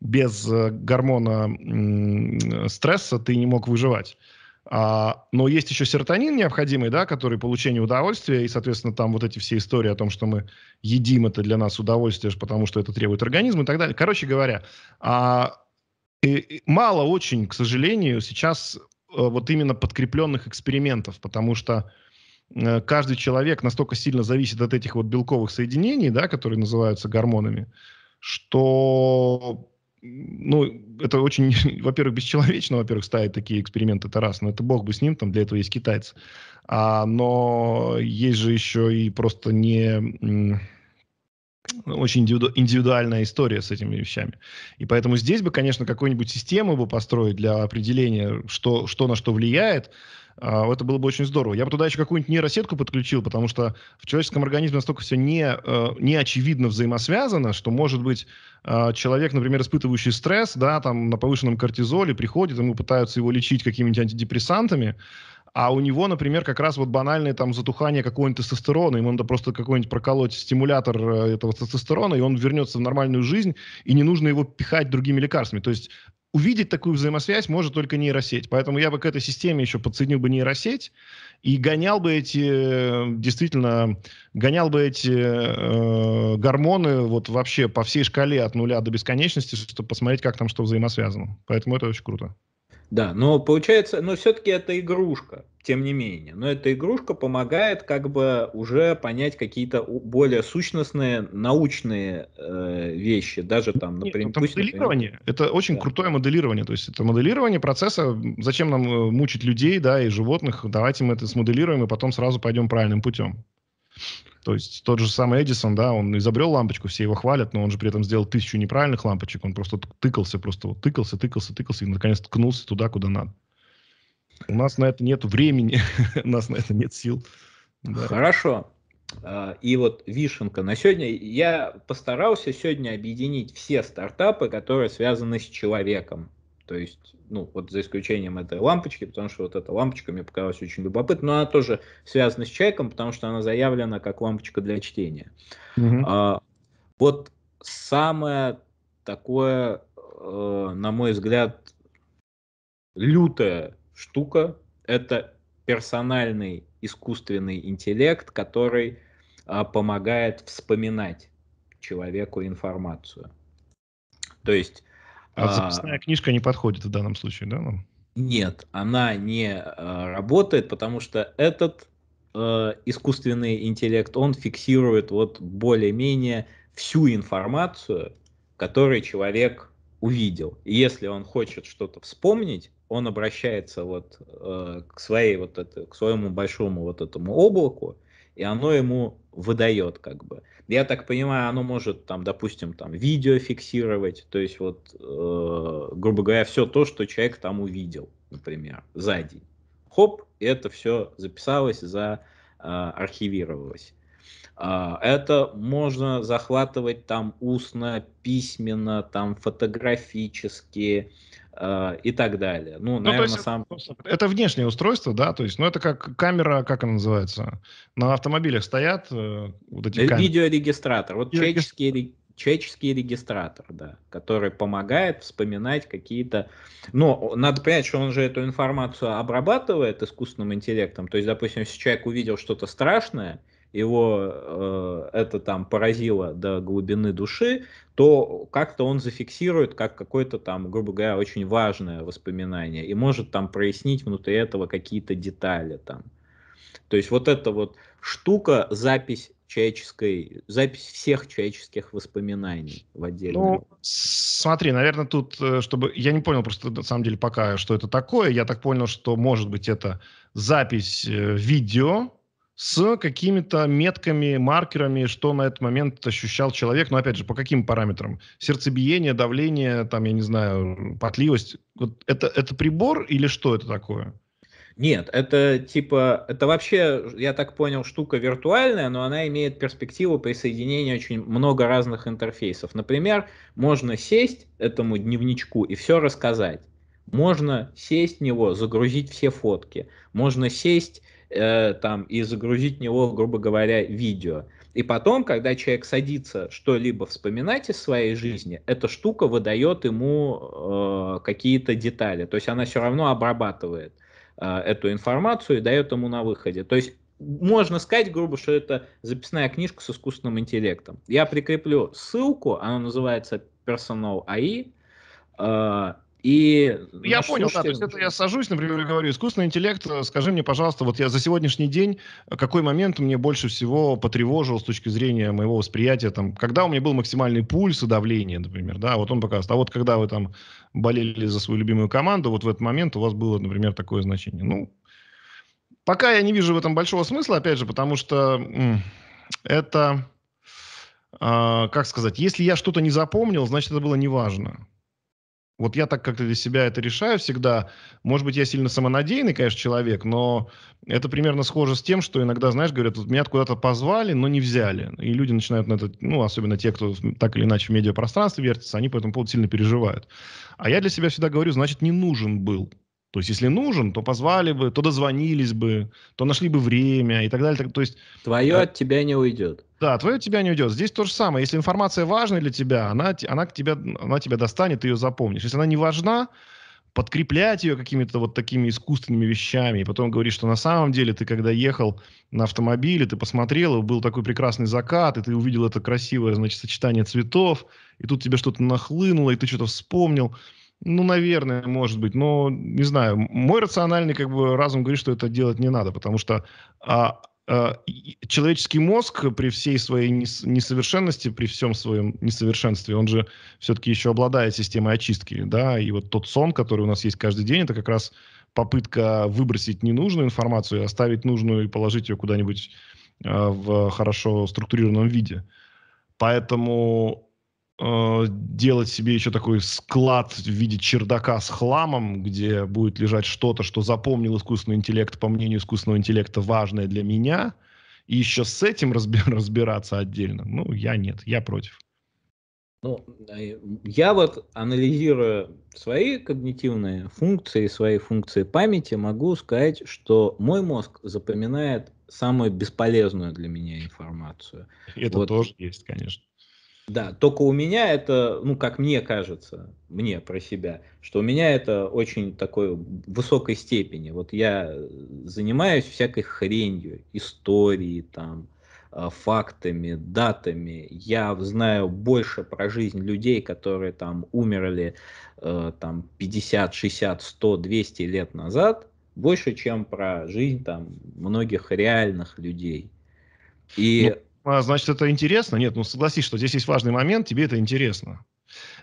без э, гормона стресса ты не мог выживать. А, но есть еще серотонин необходимый, да, который получение удовольствия, и, соответственно, там вот эти все истории о том, что мы едим это для нас удовольствие, потому что это требует организм и так далее. Короче говоря, а, и, и мало очень, к сожалению, сейчас Э, вот именно подкрепленных экспериментов, потому что э, каждый человек настолько сильно зависит от этих вот белковых соединений, да, которые называются гормонами, что ну, это очень, <laughs> во-первых, бесчеловечно, во-первых, ставить такие эксперименты, это раз, но это бог бы с ним, там для этого есть китайцы. А, но есть же еще и просто не очень индивиду- индивидуальная история с этими вещами. И поэтому здесь бы, конечно, какую-нибудь систему бы построить для определения, что, что на что влияет, Uh, это было бы очень здорово. Я бы туда еще какую-нибудь нейросетку подключил, потому что в человеческом организме настолько все не, uh, э, не очевидно взаимосвязано, что, может быть, uh, человек, например, испытывающий стресс, да, там, на повышенном кортизоле, приходит, ему пытаются его лечить какими-нибудь антидепрессантами, а у него, например, как раз вот банальное там затухание какого-нибудь тестостерона, ему надо просто какой-нибудь проколоть стимулятор э, этого тестостерона, и он вернется в нормальную жизнь, и не нужно его пихать другими лекарствами. То есть увидеть такую взаимосвязь может только нейросеть. Поэтому я бы к этой системе еще подсоединил бы нейросеть и гонял бы эти, э, действительно, гонял бы эти э, гормоны вот вообще по всей шкале от нуля до бесконечности, чтобы посмотреть, как там что взаимосвязано. Поэтому это очень круто. Да, но получается, но все-таки это игрушка, тем не менее. Но эта игрушка помогает как бы уже понять какие-то более сущностные научные э, вещи, даже там, например... Нет, ну это пусть, моделирование, например... это очень да. крутое моделирование, то есть это моделирование процесса, зачем нам э, мучить людей, да, и животных, давайте мы это смоделируем и потом сразу пойдем правильным путем. То есть тот же самый Эдисон, да, он изобрел лампочку, все его хвалят, но он же при этом сделал тысячу неправильных лампочек, он просто тыкался, просто вот тыкался, тыкался, тыкался и наконец ткнулся туда, куда надо. У нас на это нет времени, <laughs> у нас на это нет сил. Да. Хорошо. А, и вот вишенка на сегодня. Я постарался сегодня объединить все стартапы, которые связаны с человеком. То есть, ну, вот за исключением этой лампочки, потому что вот эта лампочка мне показалась очень любопытной, но она тоже связана с человеком, потому что она заявлена как лампочка для чтения. Угу. А, вот самое такое, э, на мой взгляд, лютая штука – это персональный искусственный интеллект, который э, помогает вспоминать человеку информацию. То есть а, а записная а, книжка не подходит в данном случае, да? Нам? Нет, она не а, работает, потому что этот а, искусственный интеллект, он фиксирует вот более-менее всю информацию, которую человек увидел. И если он хочет что-то вспомнить, он обращается вот э, к своей вот это, к своему большому вот этому облаку, и оно ему выдает как бы. Я так понимаю, оно может там, допустим, там видео фиксировать, то есть вот, э, грубо говоря, все то, что человек там увидел, например, за день. Хоп, и это все записалось, за а, архивировалось. А, это можно захватывать там устно, письменно, там фотографически, а, и так далее. Ну, ну наверное, есть, сам... Это внешнее устройство, да, то есть, ну, это как камера, как она называется? На автомобилях стоят э, вот эти э, камеры. Видеорегистратор, вот Видеорегистр... человеческий, человеческий регистратор, да, который помогает вспоминать какие-то... Но надо понять, что он же эту информацию обрабатывает искусственным интеллектом, то есть, допустим, если человек увидел что-то страшное, его э, это там поразило до глубины души, то как-то он зафиксирует как какое-то там, грубо говоря, очень важное воспоминание и может там прояснить внутри этого какие-то детали там. То есть вот эта вот штука, запись человеческой, запись всех человеческих воспоминаний в отдельном. Ну, смотри, наверное, тут, э, чтобы... Я не понял просто, на самом деле, пока, что это такое. Я так понял, что, может быть, это запись э, видео, с какими-то метками, маркерами, что на этот момент ощущал человек, но ну, опять же, по каким параметрам? Сердцебиение, давление, там, я не знаю, потливость. Вот это, это прибор или что это такое? Нет, это типа, это вообще, я так понял, штука виртуальная, но она имеет перспективу присоединения очень много разных интерфейсов. Например, можно сесть этому дневничку и все рассказать. Можно сесть в него, загрузить все фотки. Можно сесть э, там, и загрузить в него, грубо говоря, видео. И потом, когда человек садится что-либо вспоминать из своей жизни, эта штука выдает ему э, какие-то детали. То есть она все равно обрабатывает э, эту информацию и дает ему на выходе. То есть можно сказать, грубо, что это записная книжка с искусственным интеллектом. Я прикреплю ссылку, она называется Personal AI. Э, и я понял, слушатель... да, то есть это я сажусь, например, и говорю, искусственный интеллект, э, скажи мне, пожалуйста, вот я за сегодняшний день, э, какой момент мне больше всего потревожил с точки зрения моего восприятия, там, когда у меня был максимальный пульс и давление, например, да, вот он показывает, а вот когда вы там болели за свою любимую команду, вот в этот момент у вас было, например, такое значение. Ну, пока я не вижу в этом большого смысла, опять же, потому что это, э, как сказать, если я что-то не запомнил, значит, это было неважно. Вот я так как-то для себя это решаю всегда. Может быть, я сильно самонадеянный, конечно, человек, но это примерно схоже с тем, что иногда, знаешь, говорят, вот меня куда-то позвали, но не взяли. И люди начинают на это, ну, особенно те, кто так или иначе в медиапространстве вертится, они по этому поводу сильно переживают. А я для себя всегда говорю, значит, не нужен был. То есть, если нужен, то позвали бы, то дозвонились бы, то нашли бы время и так далее. То есть, Твое э... от тебя не уйдет. Да, твое тебя не уйдет. Здесь то же самое. Если информация важна для тебя, она, она, к тебе, она тебя достанет, ты ее запомнишь. Если она не важна, подкреплять ее какими-то вот такими искусственными вещами. И потом говорить, что на самом деле ты, когда ехал на автомобиле, ты посмотрел, был такой прекрасный закат, и ты увидел это красивое, значит, сочетание цветов, и тут тебе что-то нахлынуло, и ты что-то вспомнил. Ну, наверное, может быть, но не знаю. Мой рациональный как бы разум говорит, что это делать не надо, потому что а, Э, человеческий мозг при всей своей несовершенности, при всем своем несовершенстве, он же все-таки еще обладает системой очистки, да, и вот тот сон, который у нас есть каждый день, это как раз попытка выбросить ненужную информацию, оставить нужную и положить ее куда-нибудь э, в хорошо структурированном виде. Поэтому Э, делать себе еще такой склад в виде чердака с хламом, где будет лежать что-то, что запомнил искусственный интеллект, по мнению искусственного интеллекта, важное для меня, и еще с этим разби- <laughs> разбираться отдельно. Ну, я нет, я против. Ну, я вот анализируя свои когнитивные функции, свои функции памяти, могу сказать, что мой мозг запоминает самую бесполезную для меня информацию. Это вот. тоже есть, конечно. Да, только у меня это, ну, как мне кажется, мне про себя, что у меня это очень такой высокой степени. Вот я занимаюсь всякой хренью, историей, там, э, фактами, датами. Я знаю больше про жизнь людей, которые там умерли э, там 50, 60, 100, 200 лет назад, больше, чем про жизнь там многих реальных людей. И ну, а, значит, это интересно? Нет, ну согласись, что здесь есть важный момент, тебе это интересно.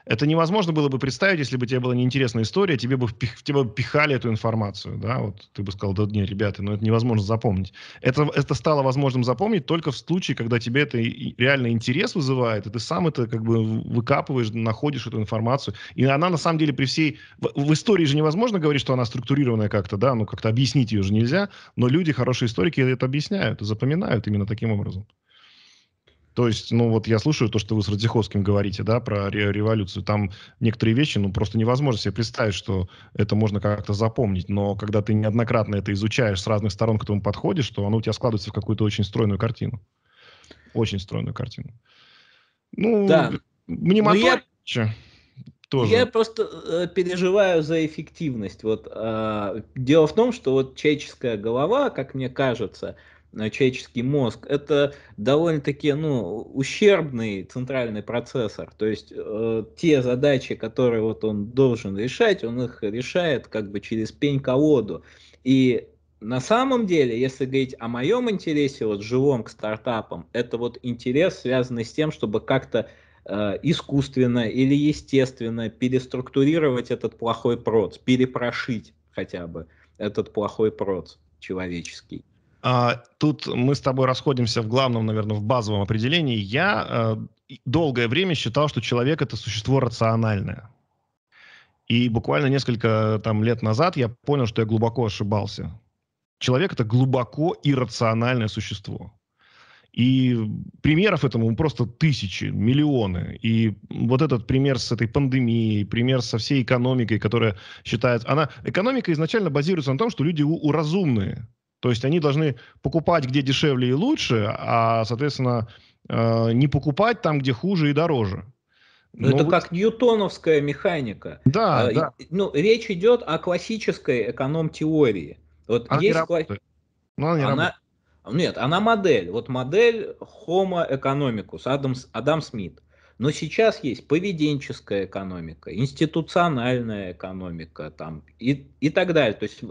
Это невозможно было бы представить, если бы тебе была неинтересная история, тебе бы, впих, тебе бы пихали эту информацию, да, вот ты бы сказал, да не, ребята, но ну, это невозможно запомнить. Это, это стало возможным запомнить только в случае, когда тебе это реально интерес вызывает, и ты сам это как бы выкапываешь, находишь эту информацию. И она на самом деле при всей... В, в истории же невозможно говорить, что она структурированная как-то, да, ну как-то объяснить ее же нельзя, но люди, хорошие историки, это объясняют, запоминают именно таким образом. То есть, ну вот я слушаю то, что вы с Радзиховским говорите, да, про ре- революцию. Там некоторые вещи, ну просто невозможно себе представить, что это можно как-то запомнить. Но когда ты неоднократно это изучаешь с разных сторон к этому подходишь, то оно у тебя складывается в какую-то очень стройную картину. Очень стройную картину. Ну, да. Мне ну, я... Тоже. Я просто э, переживаю за эффективность. Вот, э, дело в том, что вот человеческая голова, как мне кажется, Э, человеческий мозг, это довольно-таки ну, ущербный центральный процессор. То есть э, те задачи, которые вот он должен решать, он их решает как бы через пень-колоду. И на самом деле, если говорить о моем интересе, вот живом к стартапам, это вот интерес, связанный с тем, чтобы как-то э, искусственно или естественно переструктурировать этот плохой проц, перепрошить хотя бы этот плохой проц человеческий. А, тут мы с тобой расходимся в главном, наверное, в базовом определении. Я э, долгое время считал, что человек это существо рациональное. И буквально несколько там, лет назад я понял, что я глубоко ошибался. Человек это глубоко иррациональное существо. И примеров этому просто тысячи, миллионы. И вот этот пример с этой пандемией, пример со всей экономикой, которая считает... Она, экономика изначально базируется на том, что люди у, у разумные. То есть они должны покупать где дешевле и лучше, а, соответственно, э, не покупать там, где хуже и дороже. Ну, Но это вы... как ньютоновская механика. Да, а, да. Ну, речь идет о классической эконом-теории. Вот она есть не кла... Но ну, она не она... Нет, она модель. Вот модель Homo economicus, Адам, Адам Смит. Но сейчас есть поведенческая экономика, институциональная экономика там, и, и так далее. То есть э,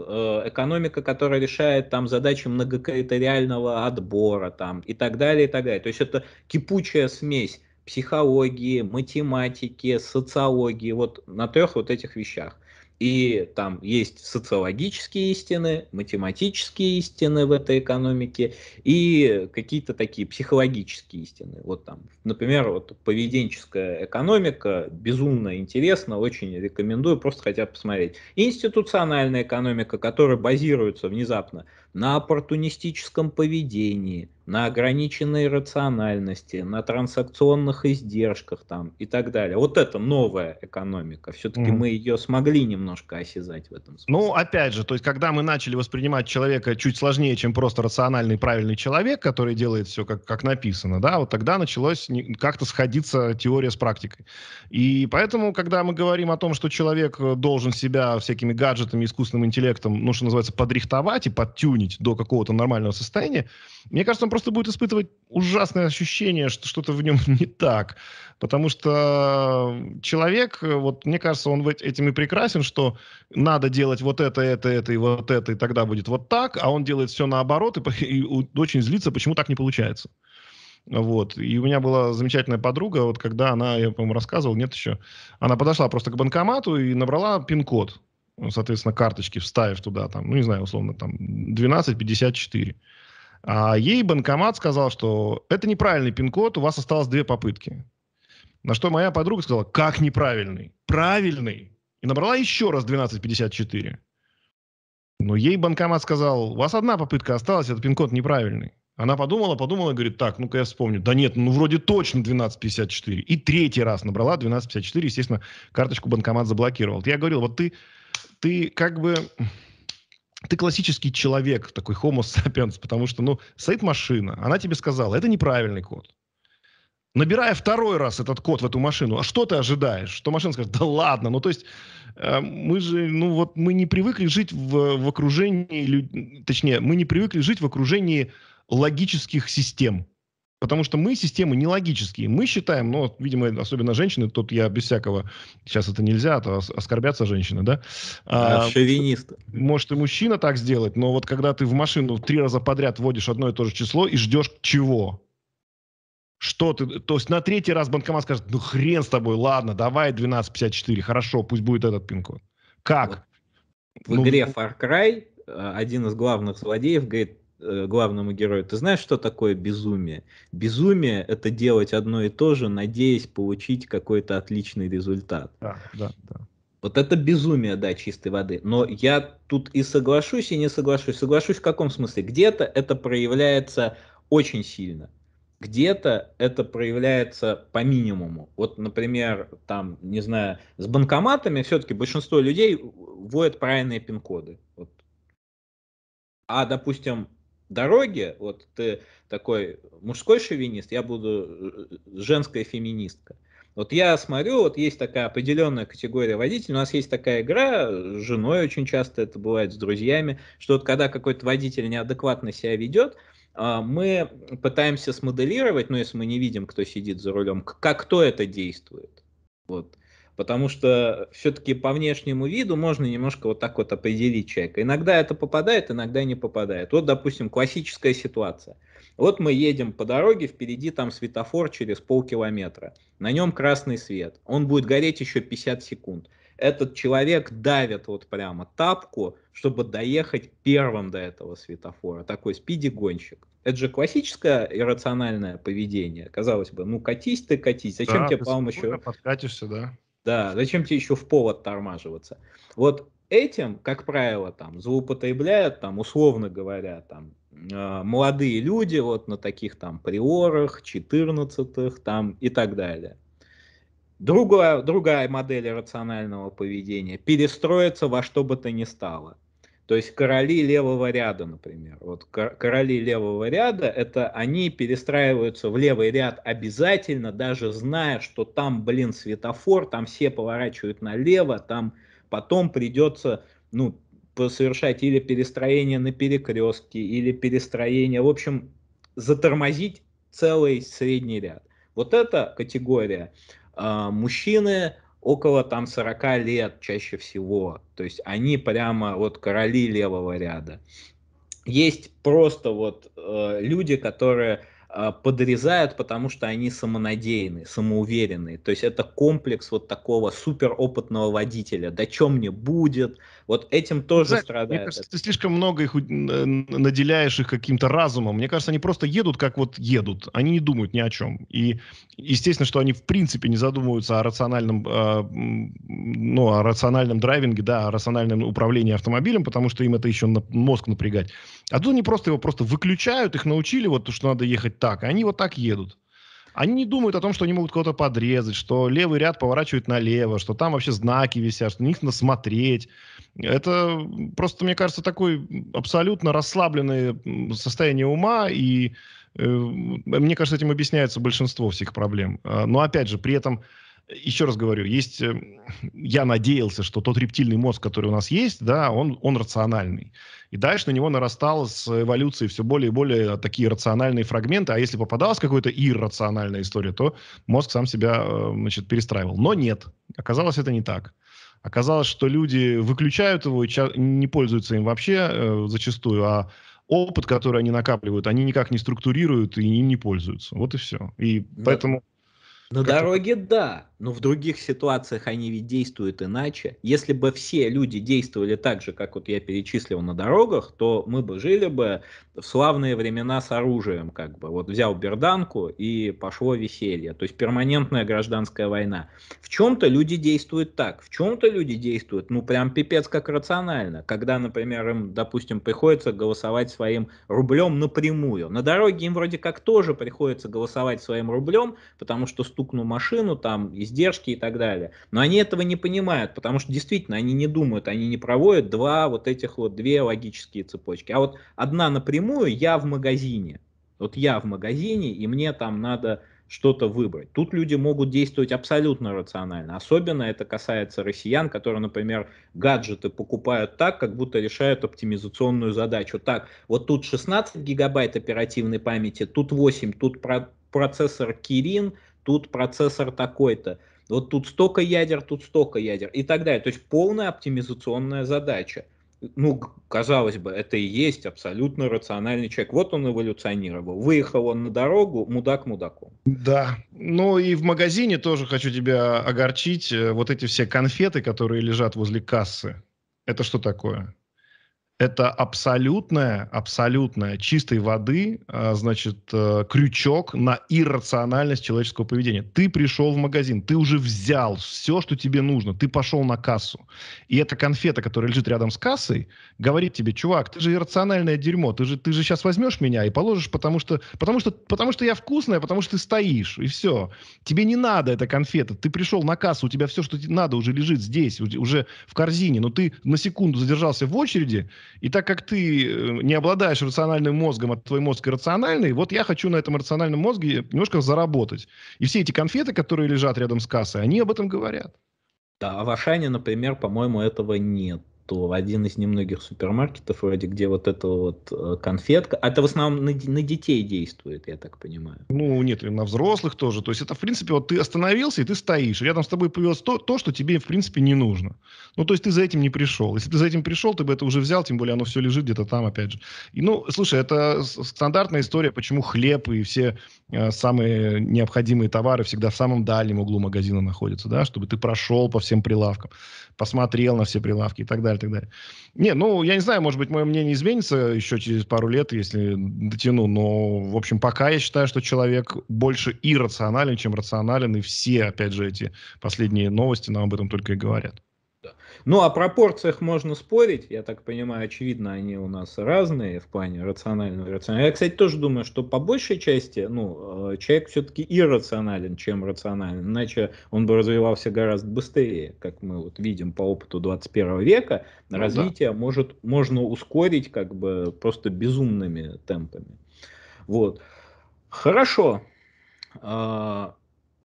экономика, которая решает там, задачи многокритериального отбора там, и так далее, и так далее. То есть это кипучая смесь психологии, математики, социологии, вот на трех вот этих вещах. И там есть социологические истины, математические истины в этой экономике и какие-то такие психологические истины. Вот там, например, вот поведенческая экономика безумно интересна, очень рекомендую, просто хотя посмотреть. Институциональная экономика, которая базируется внезапно на оппортунистическом поведении – на ограниченной рациональности, на трансакционных издержках там и так далее. Вот это новая экономика. Все-таки mm. мы ее смогли немножко осязать в этом смысле. Ну, опять же, то есть, когда мы начали воспринимать человека чуть сложнее, чем просто рациональный правильный человек, который делает все как, как написано, да, вот тогда началось как-то сходиться теория с практикой. И поэтому, когда мы говорим о том, что человек э, должен себя всякими гаджетами, искусственным интеллектом, ну, что называется, подрихтовать и подтюнить до какого-то нормального состояния, мне кажется, он просто будет испытывать ужасное ощущение, что что-то в нем <laughs> не так. Потому что э, человек, э, вот мне кажется, он этим и прекрасен, что надо делать вот это, это, это и вот это, и тогда будет вот так, а он делает все наоборот и, <laughs> и очень злится, почему так не получается. Вот. И у меня была замечательная подруга, вот когда она, я, по-моему, рассказывал, нет еще, она подошла просто к банкомату и набрала пин-код, соответственно, карточки вставив туда, там, ну, не знаю, условно, там, 1254. А ей банкомат сказал, что это неправильный пин-код, у вас осталось две попытки. На что моя подруга сказала, как неправильный? Правильный. И набрала еще раз 1254. Но ей банкомат сказал, у вас одна попытка осталась, этот пин-код неправильный. Она подумала, подумала, говорит, так, ну-ка я вспомню. Да нет, ну вроде точно 1254. И третий раз набрала 1254, естественно, карточку банкомат заблокировал. Я говорил, вот ты, ты как бы ты классический человек, такой homo sapiens, <laughs> потому что, ну, стоит машина, она тебе сказала, это неправильный код. Набирая второй раз этот код в эту машину, а что ты ожидаешь? Что машина скажет, да ладно, ну, то есть э, мы же, ну, вот мы не привыкли жить в, в окружении, точнее, мы не привыкли жить в окружении логических систем. Потому что мы системы нелогические. Мы считаем, ну, видимо, особенно женщины, тут я без всякого, сейчас это нельзя, а то оскорбятся женщины, да? А, а, Может и мужчина так сделать, но вот когда ты в машину три раза подряд вводишь одно и то же число и ждешь чего? Что ты, то есть на третий раз банкомат скажет, ну хрен с тобой, ладно, давай 12.54, хорошо, пусть будет этот пин-код. Как? Вот. В ну, игре Far Cry э, один из главных злодеев говорит, Э, главному герою, ты знаешь, что такое безумие? Безумие — это делать одно и то же, надеясь получить какой-то отличный результат. Да, да, да. Вот это безумие, да, чистой воды. Но я тут и соглашусь, и не соглашусь. Соглашусь в каком смысле? Где-то это проявляется очень сильно. Где-то это проявляется по минимуму. Вот, например, там, не знаю, с банкоматами все-таки большинство людей вводят правильные пин-коды. Вот. А, допустим, дороге, вот ты такой мужской шовинист, я буду э, женская феминистка. Вот я смотрю, вот есть такая определенная категория водителей, у нас есть такая игра, с женой очень часто это бывает, с друзьями, что вот когда какой-то водитель неадекватно себя ведет, а, мы пытаемся смоделировать, но ну, если мы не видим, кто сидит за рулем, как кто это действует. Вот потому что все-таки по внешнему виду можно немножко вот так вот определить человека. Иногда это попадает, иногда не попадает. Вот, допустим, классическая ситуация. Вот мы едем по дороге, впереди там светофор через полкилометра, на нем красный свет, он будет гореть еще 50 секунд. Этот человек давит вот прямо тапку, чтобы доехать первым до этого светофора, такой спиди-гонщик. Это же классическое иррациональное поведение. Казалось бы, ну катись ты, катись, зачем да, тебе, помощь? моему Подкатишься, да. Да, зачем тебе еще в повод тормаживаться? Вот этим, как правило, там злоупотребляют, там, условно говоря, там, э, молодые люди вот на таких там приорах, 14 там и так далее. Другая, другая модель рационального поведения – перестроиться во что бы то ни стало – то есть короли левого ряда, например. Вот короли левого ряда, это они перестраиваются в левый ряд обязательно, даже зная, что там, блин, светофор, там все поворачивают налево, там потом придется, ну, совершать или перестроение на перекрестке, или перестроение, в общем, затормозить целый средний ряд. Вот эта категория. А, мужчины около там 40 лет чаще всего. То есть они прямо вот короли левого ряда. Есть просто вот э, люди, которые а, подрезают, потому что они самонадеянные, самоуверенные. То есть это комплекс вот такого суперопытного водителя. Да чем мне будет? Вот этим тоже Знаешь, страдает. Мне кажется, ты слишком много их наделяешь их каким-то разумом. Мне кажется, они просто едут, как вот едут. Они не думают ни о чем. И естественно, что они в принципе не задумываются о рациональном, э, ну, о рациональном драйвинге, да, о рациональном управлении автомобилем, потому что им это еще на мозг напрягать. А тут они просто его просто выключают, их научили вот, что надо ехать так, они вот так едут. Они не думают о том, что они могут кого-то подрезать, что левый ряд поворачивает налево, что там вообще знаки висят, что на них насмотреть. Это просто, мне кажется, такое абсолютно расслабленное состояние ума, и э, мне кажется, этим объясняется большинство всех проблем. А, но опять же, при этом еще раз говорю, есть, э, я надеялся, что тот рептильный мозг, который у нас есть, да, он, он рациональный. И дальше на него нарастал с эволюцией все более и более такие рациональные фрагменты, а если попадалась какая-то иррациональная история, то мозг сам себя, э, значит, перестраивал. Но нет, оказалось это не так. Оказалось, что люди выключают его и не пользуются им вообще э, зачастую, а опыт, который они накапливают, они никак не структурируют и им не пользуются. Вот и все. И да. поэтому на ну как дороге это? да, но в других ситуациях они ведь действуют иначе. Если бы все люди действовали так же, как вот я перечислил на дорогах, то мы бы жили бы в славные времена с оружием, как бы. Вот взял берданку и пошло веселье. То есть перманентная гражданская война. В чем-то люди действуют так, в чем-то люди действуют, ну прям пипец как рационально. Когда, например, им, допустим, приходится голосовать своим рублем напрямую. На дороге им вроде как тоже приходится голосовать своим рублем, потому что стукну машину, там, издержки и так далее. Но они этого не понимают, потому что действительно они не думают, они не проводят два вот этих вот, две логические цепочки. А вот одна напрямую, я в магазине, вот я в магазине, и мне там надо что-то выбрать. Тут люди могут действовать абсолютно рационально. Особенно это касается россиян, которые, например, гаджеты покупают так, как будто решают оптимизационную задачу. Так, вот тут 16 гигабайт оперативной памяти, тут 8, тут про процессор Kirin, тут процессор такой-то, вот тут столько ядер, тут столько ядер и так далее. То есть полная оптимизационная задача. Ну, казалось бы, это и есть абсолютно рациональный человек. Вот он эволюционировал. Выехал он на дорогу, мудак мудаком. Да. Ну и в магазине тоже хочу тебя огорчить. Э, вот эти все конфеты, которые лежат возле кассы. Это что такое? это абсолютная, абсолютная чистой воды, а, значит, э, крючок на иррациональность человеческого поведения. Ты пришел в магазин, ты уже взял все, что тебе нужно, ты пошел на кассу. И эта конфета, которая лежит рядом с кассой, говорит тебе, чувак, ты же иррациональное дерьмо, ты же, ты же сейчас возьмешь меня и положишь, потому что, потому, что, потому что я вкусная, потому что ты стоишь, и все. Тебе не надо эта конфета, ты пришел на кассу, у тебя все, что тебе надо, уже лежит здесь, уже в корзине, но ты на секунду задержался в очереди, и так как ты э, не обладаешь рациональным мозгом, а твой мозг рациональный, вот я хочу на этом рациональном мозге немножко заработать. И все эти конфеты, которые лежат рядом с кассой, они об этом говорят. Да, а в Ашане, например, по-моему, этого нет то один из немногих супермаркетов вроде, где вот эта вот э, конфетка, а это в основном на, на детей действует, я так понимаю. Ну, нет, и на взрослых тоже. То есть это, в принципе, вот ты остановился, и ты стоишь. Рядом с тобой появилось то, то, что тебе, в принципе, не нужно. Ну, то есть ты за этим не пришел. Если ты за этим пришел, ты бы это уже взял, тем более оно все лежит где-то там, опять же. И, ну, слушай, это стандартная история, почему хлеб и все э, самые необходимые товары всегда в самом дальнем углу магазина находятся, да, чтобы ты прошел по всем прилавкам посмотрел на все прилавки и так далее, и так далее. Не, ну, я не знаю, может быть, мое мнение изменится еще через пару лет, если дотяну, но, в общем, пока я считаю, что человек больше иррационален, чем рационален, и все, опять же, эти последние новости нам об этом только и говорят. Ну, о пропорциях можно спорить, я так понимаю, очевидно, они у нас разные в плане рационального рационального. Я, кстати, тоже думаю, что по большей части, ну, э, человек все-таки иррационален, чем рационален, иначе он бы развивался гораздо быстрее, как мы вот видим по опыту 21 века, ну, развитие да. может, можно ускорить как бы просто безумными темпами. Вот. Хорошо. А,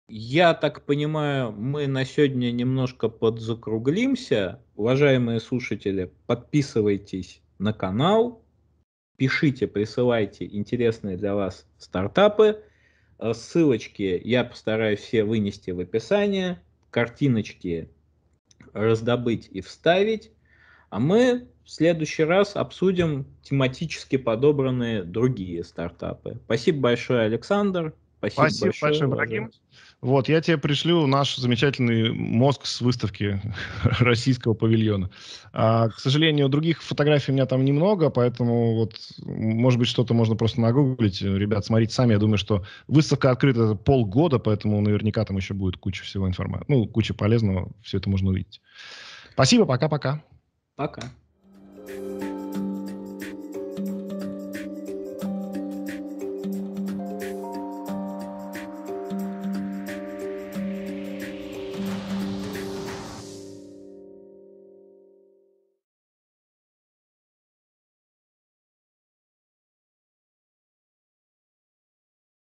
я так понимаю, мы на сегодня немножко подзакруглимся. Уважаемые слушатели, подписывайтесь на канал, пишите, присылайте интересные для вас стартапы. Э, ссылочки я постараюсь все вынести в описание, картиночки раздобыть и вставить. А мы в следующий раз обсудим тематически подобранные другие стартапы. Спасибо большое, Александр. Спасибо, Спасибо большое, Брагим. Вот, я тебе пришлю наш замечательный мозг с выставки <laughs> российского павильона. А, к сожалению, других фотографий у меня там немного, поэтому вот, может быть, что-то можно просто нагуглить. Ребят, смотрите сами. Я думаю, что выставка открыта полгода, поэтому наверняка там еще будет куча всего информации. Ну, куча полезного. Все это можно увидеть. Спасибо, пока-пока. Пока. -пока. пока.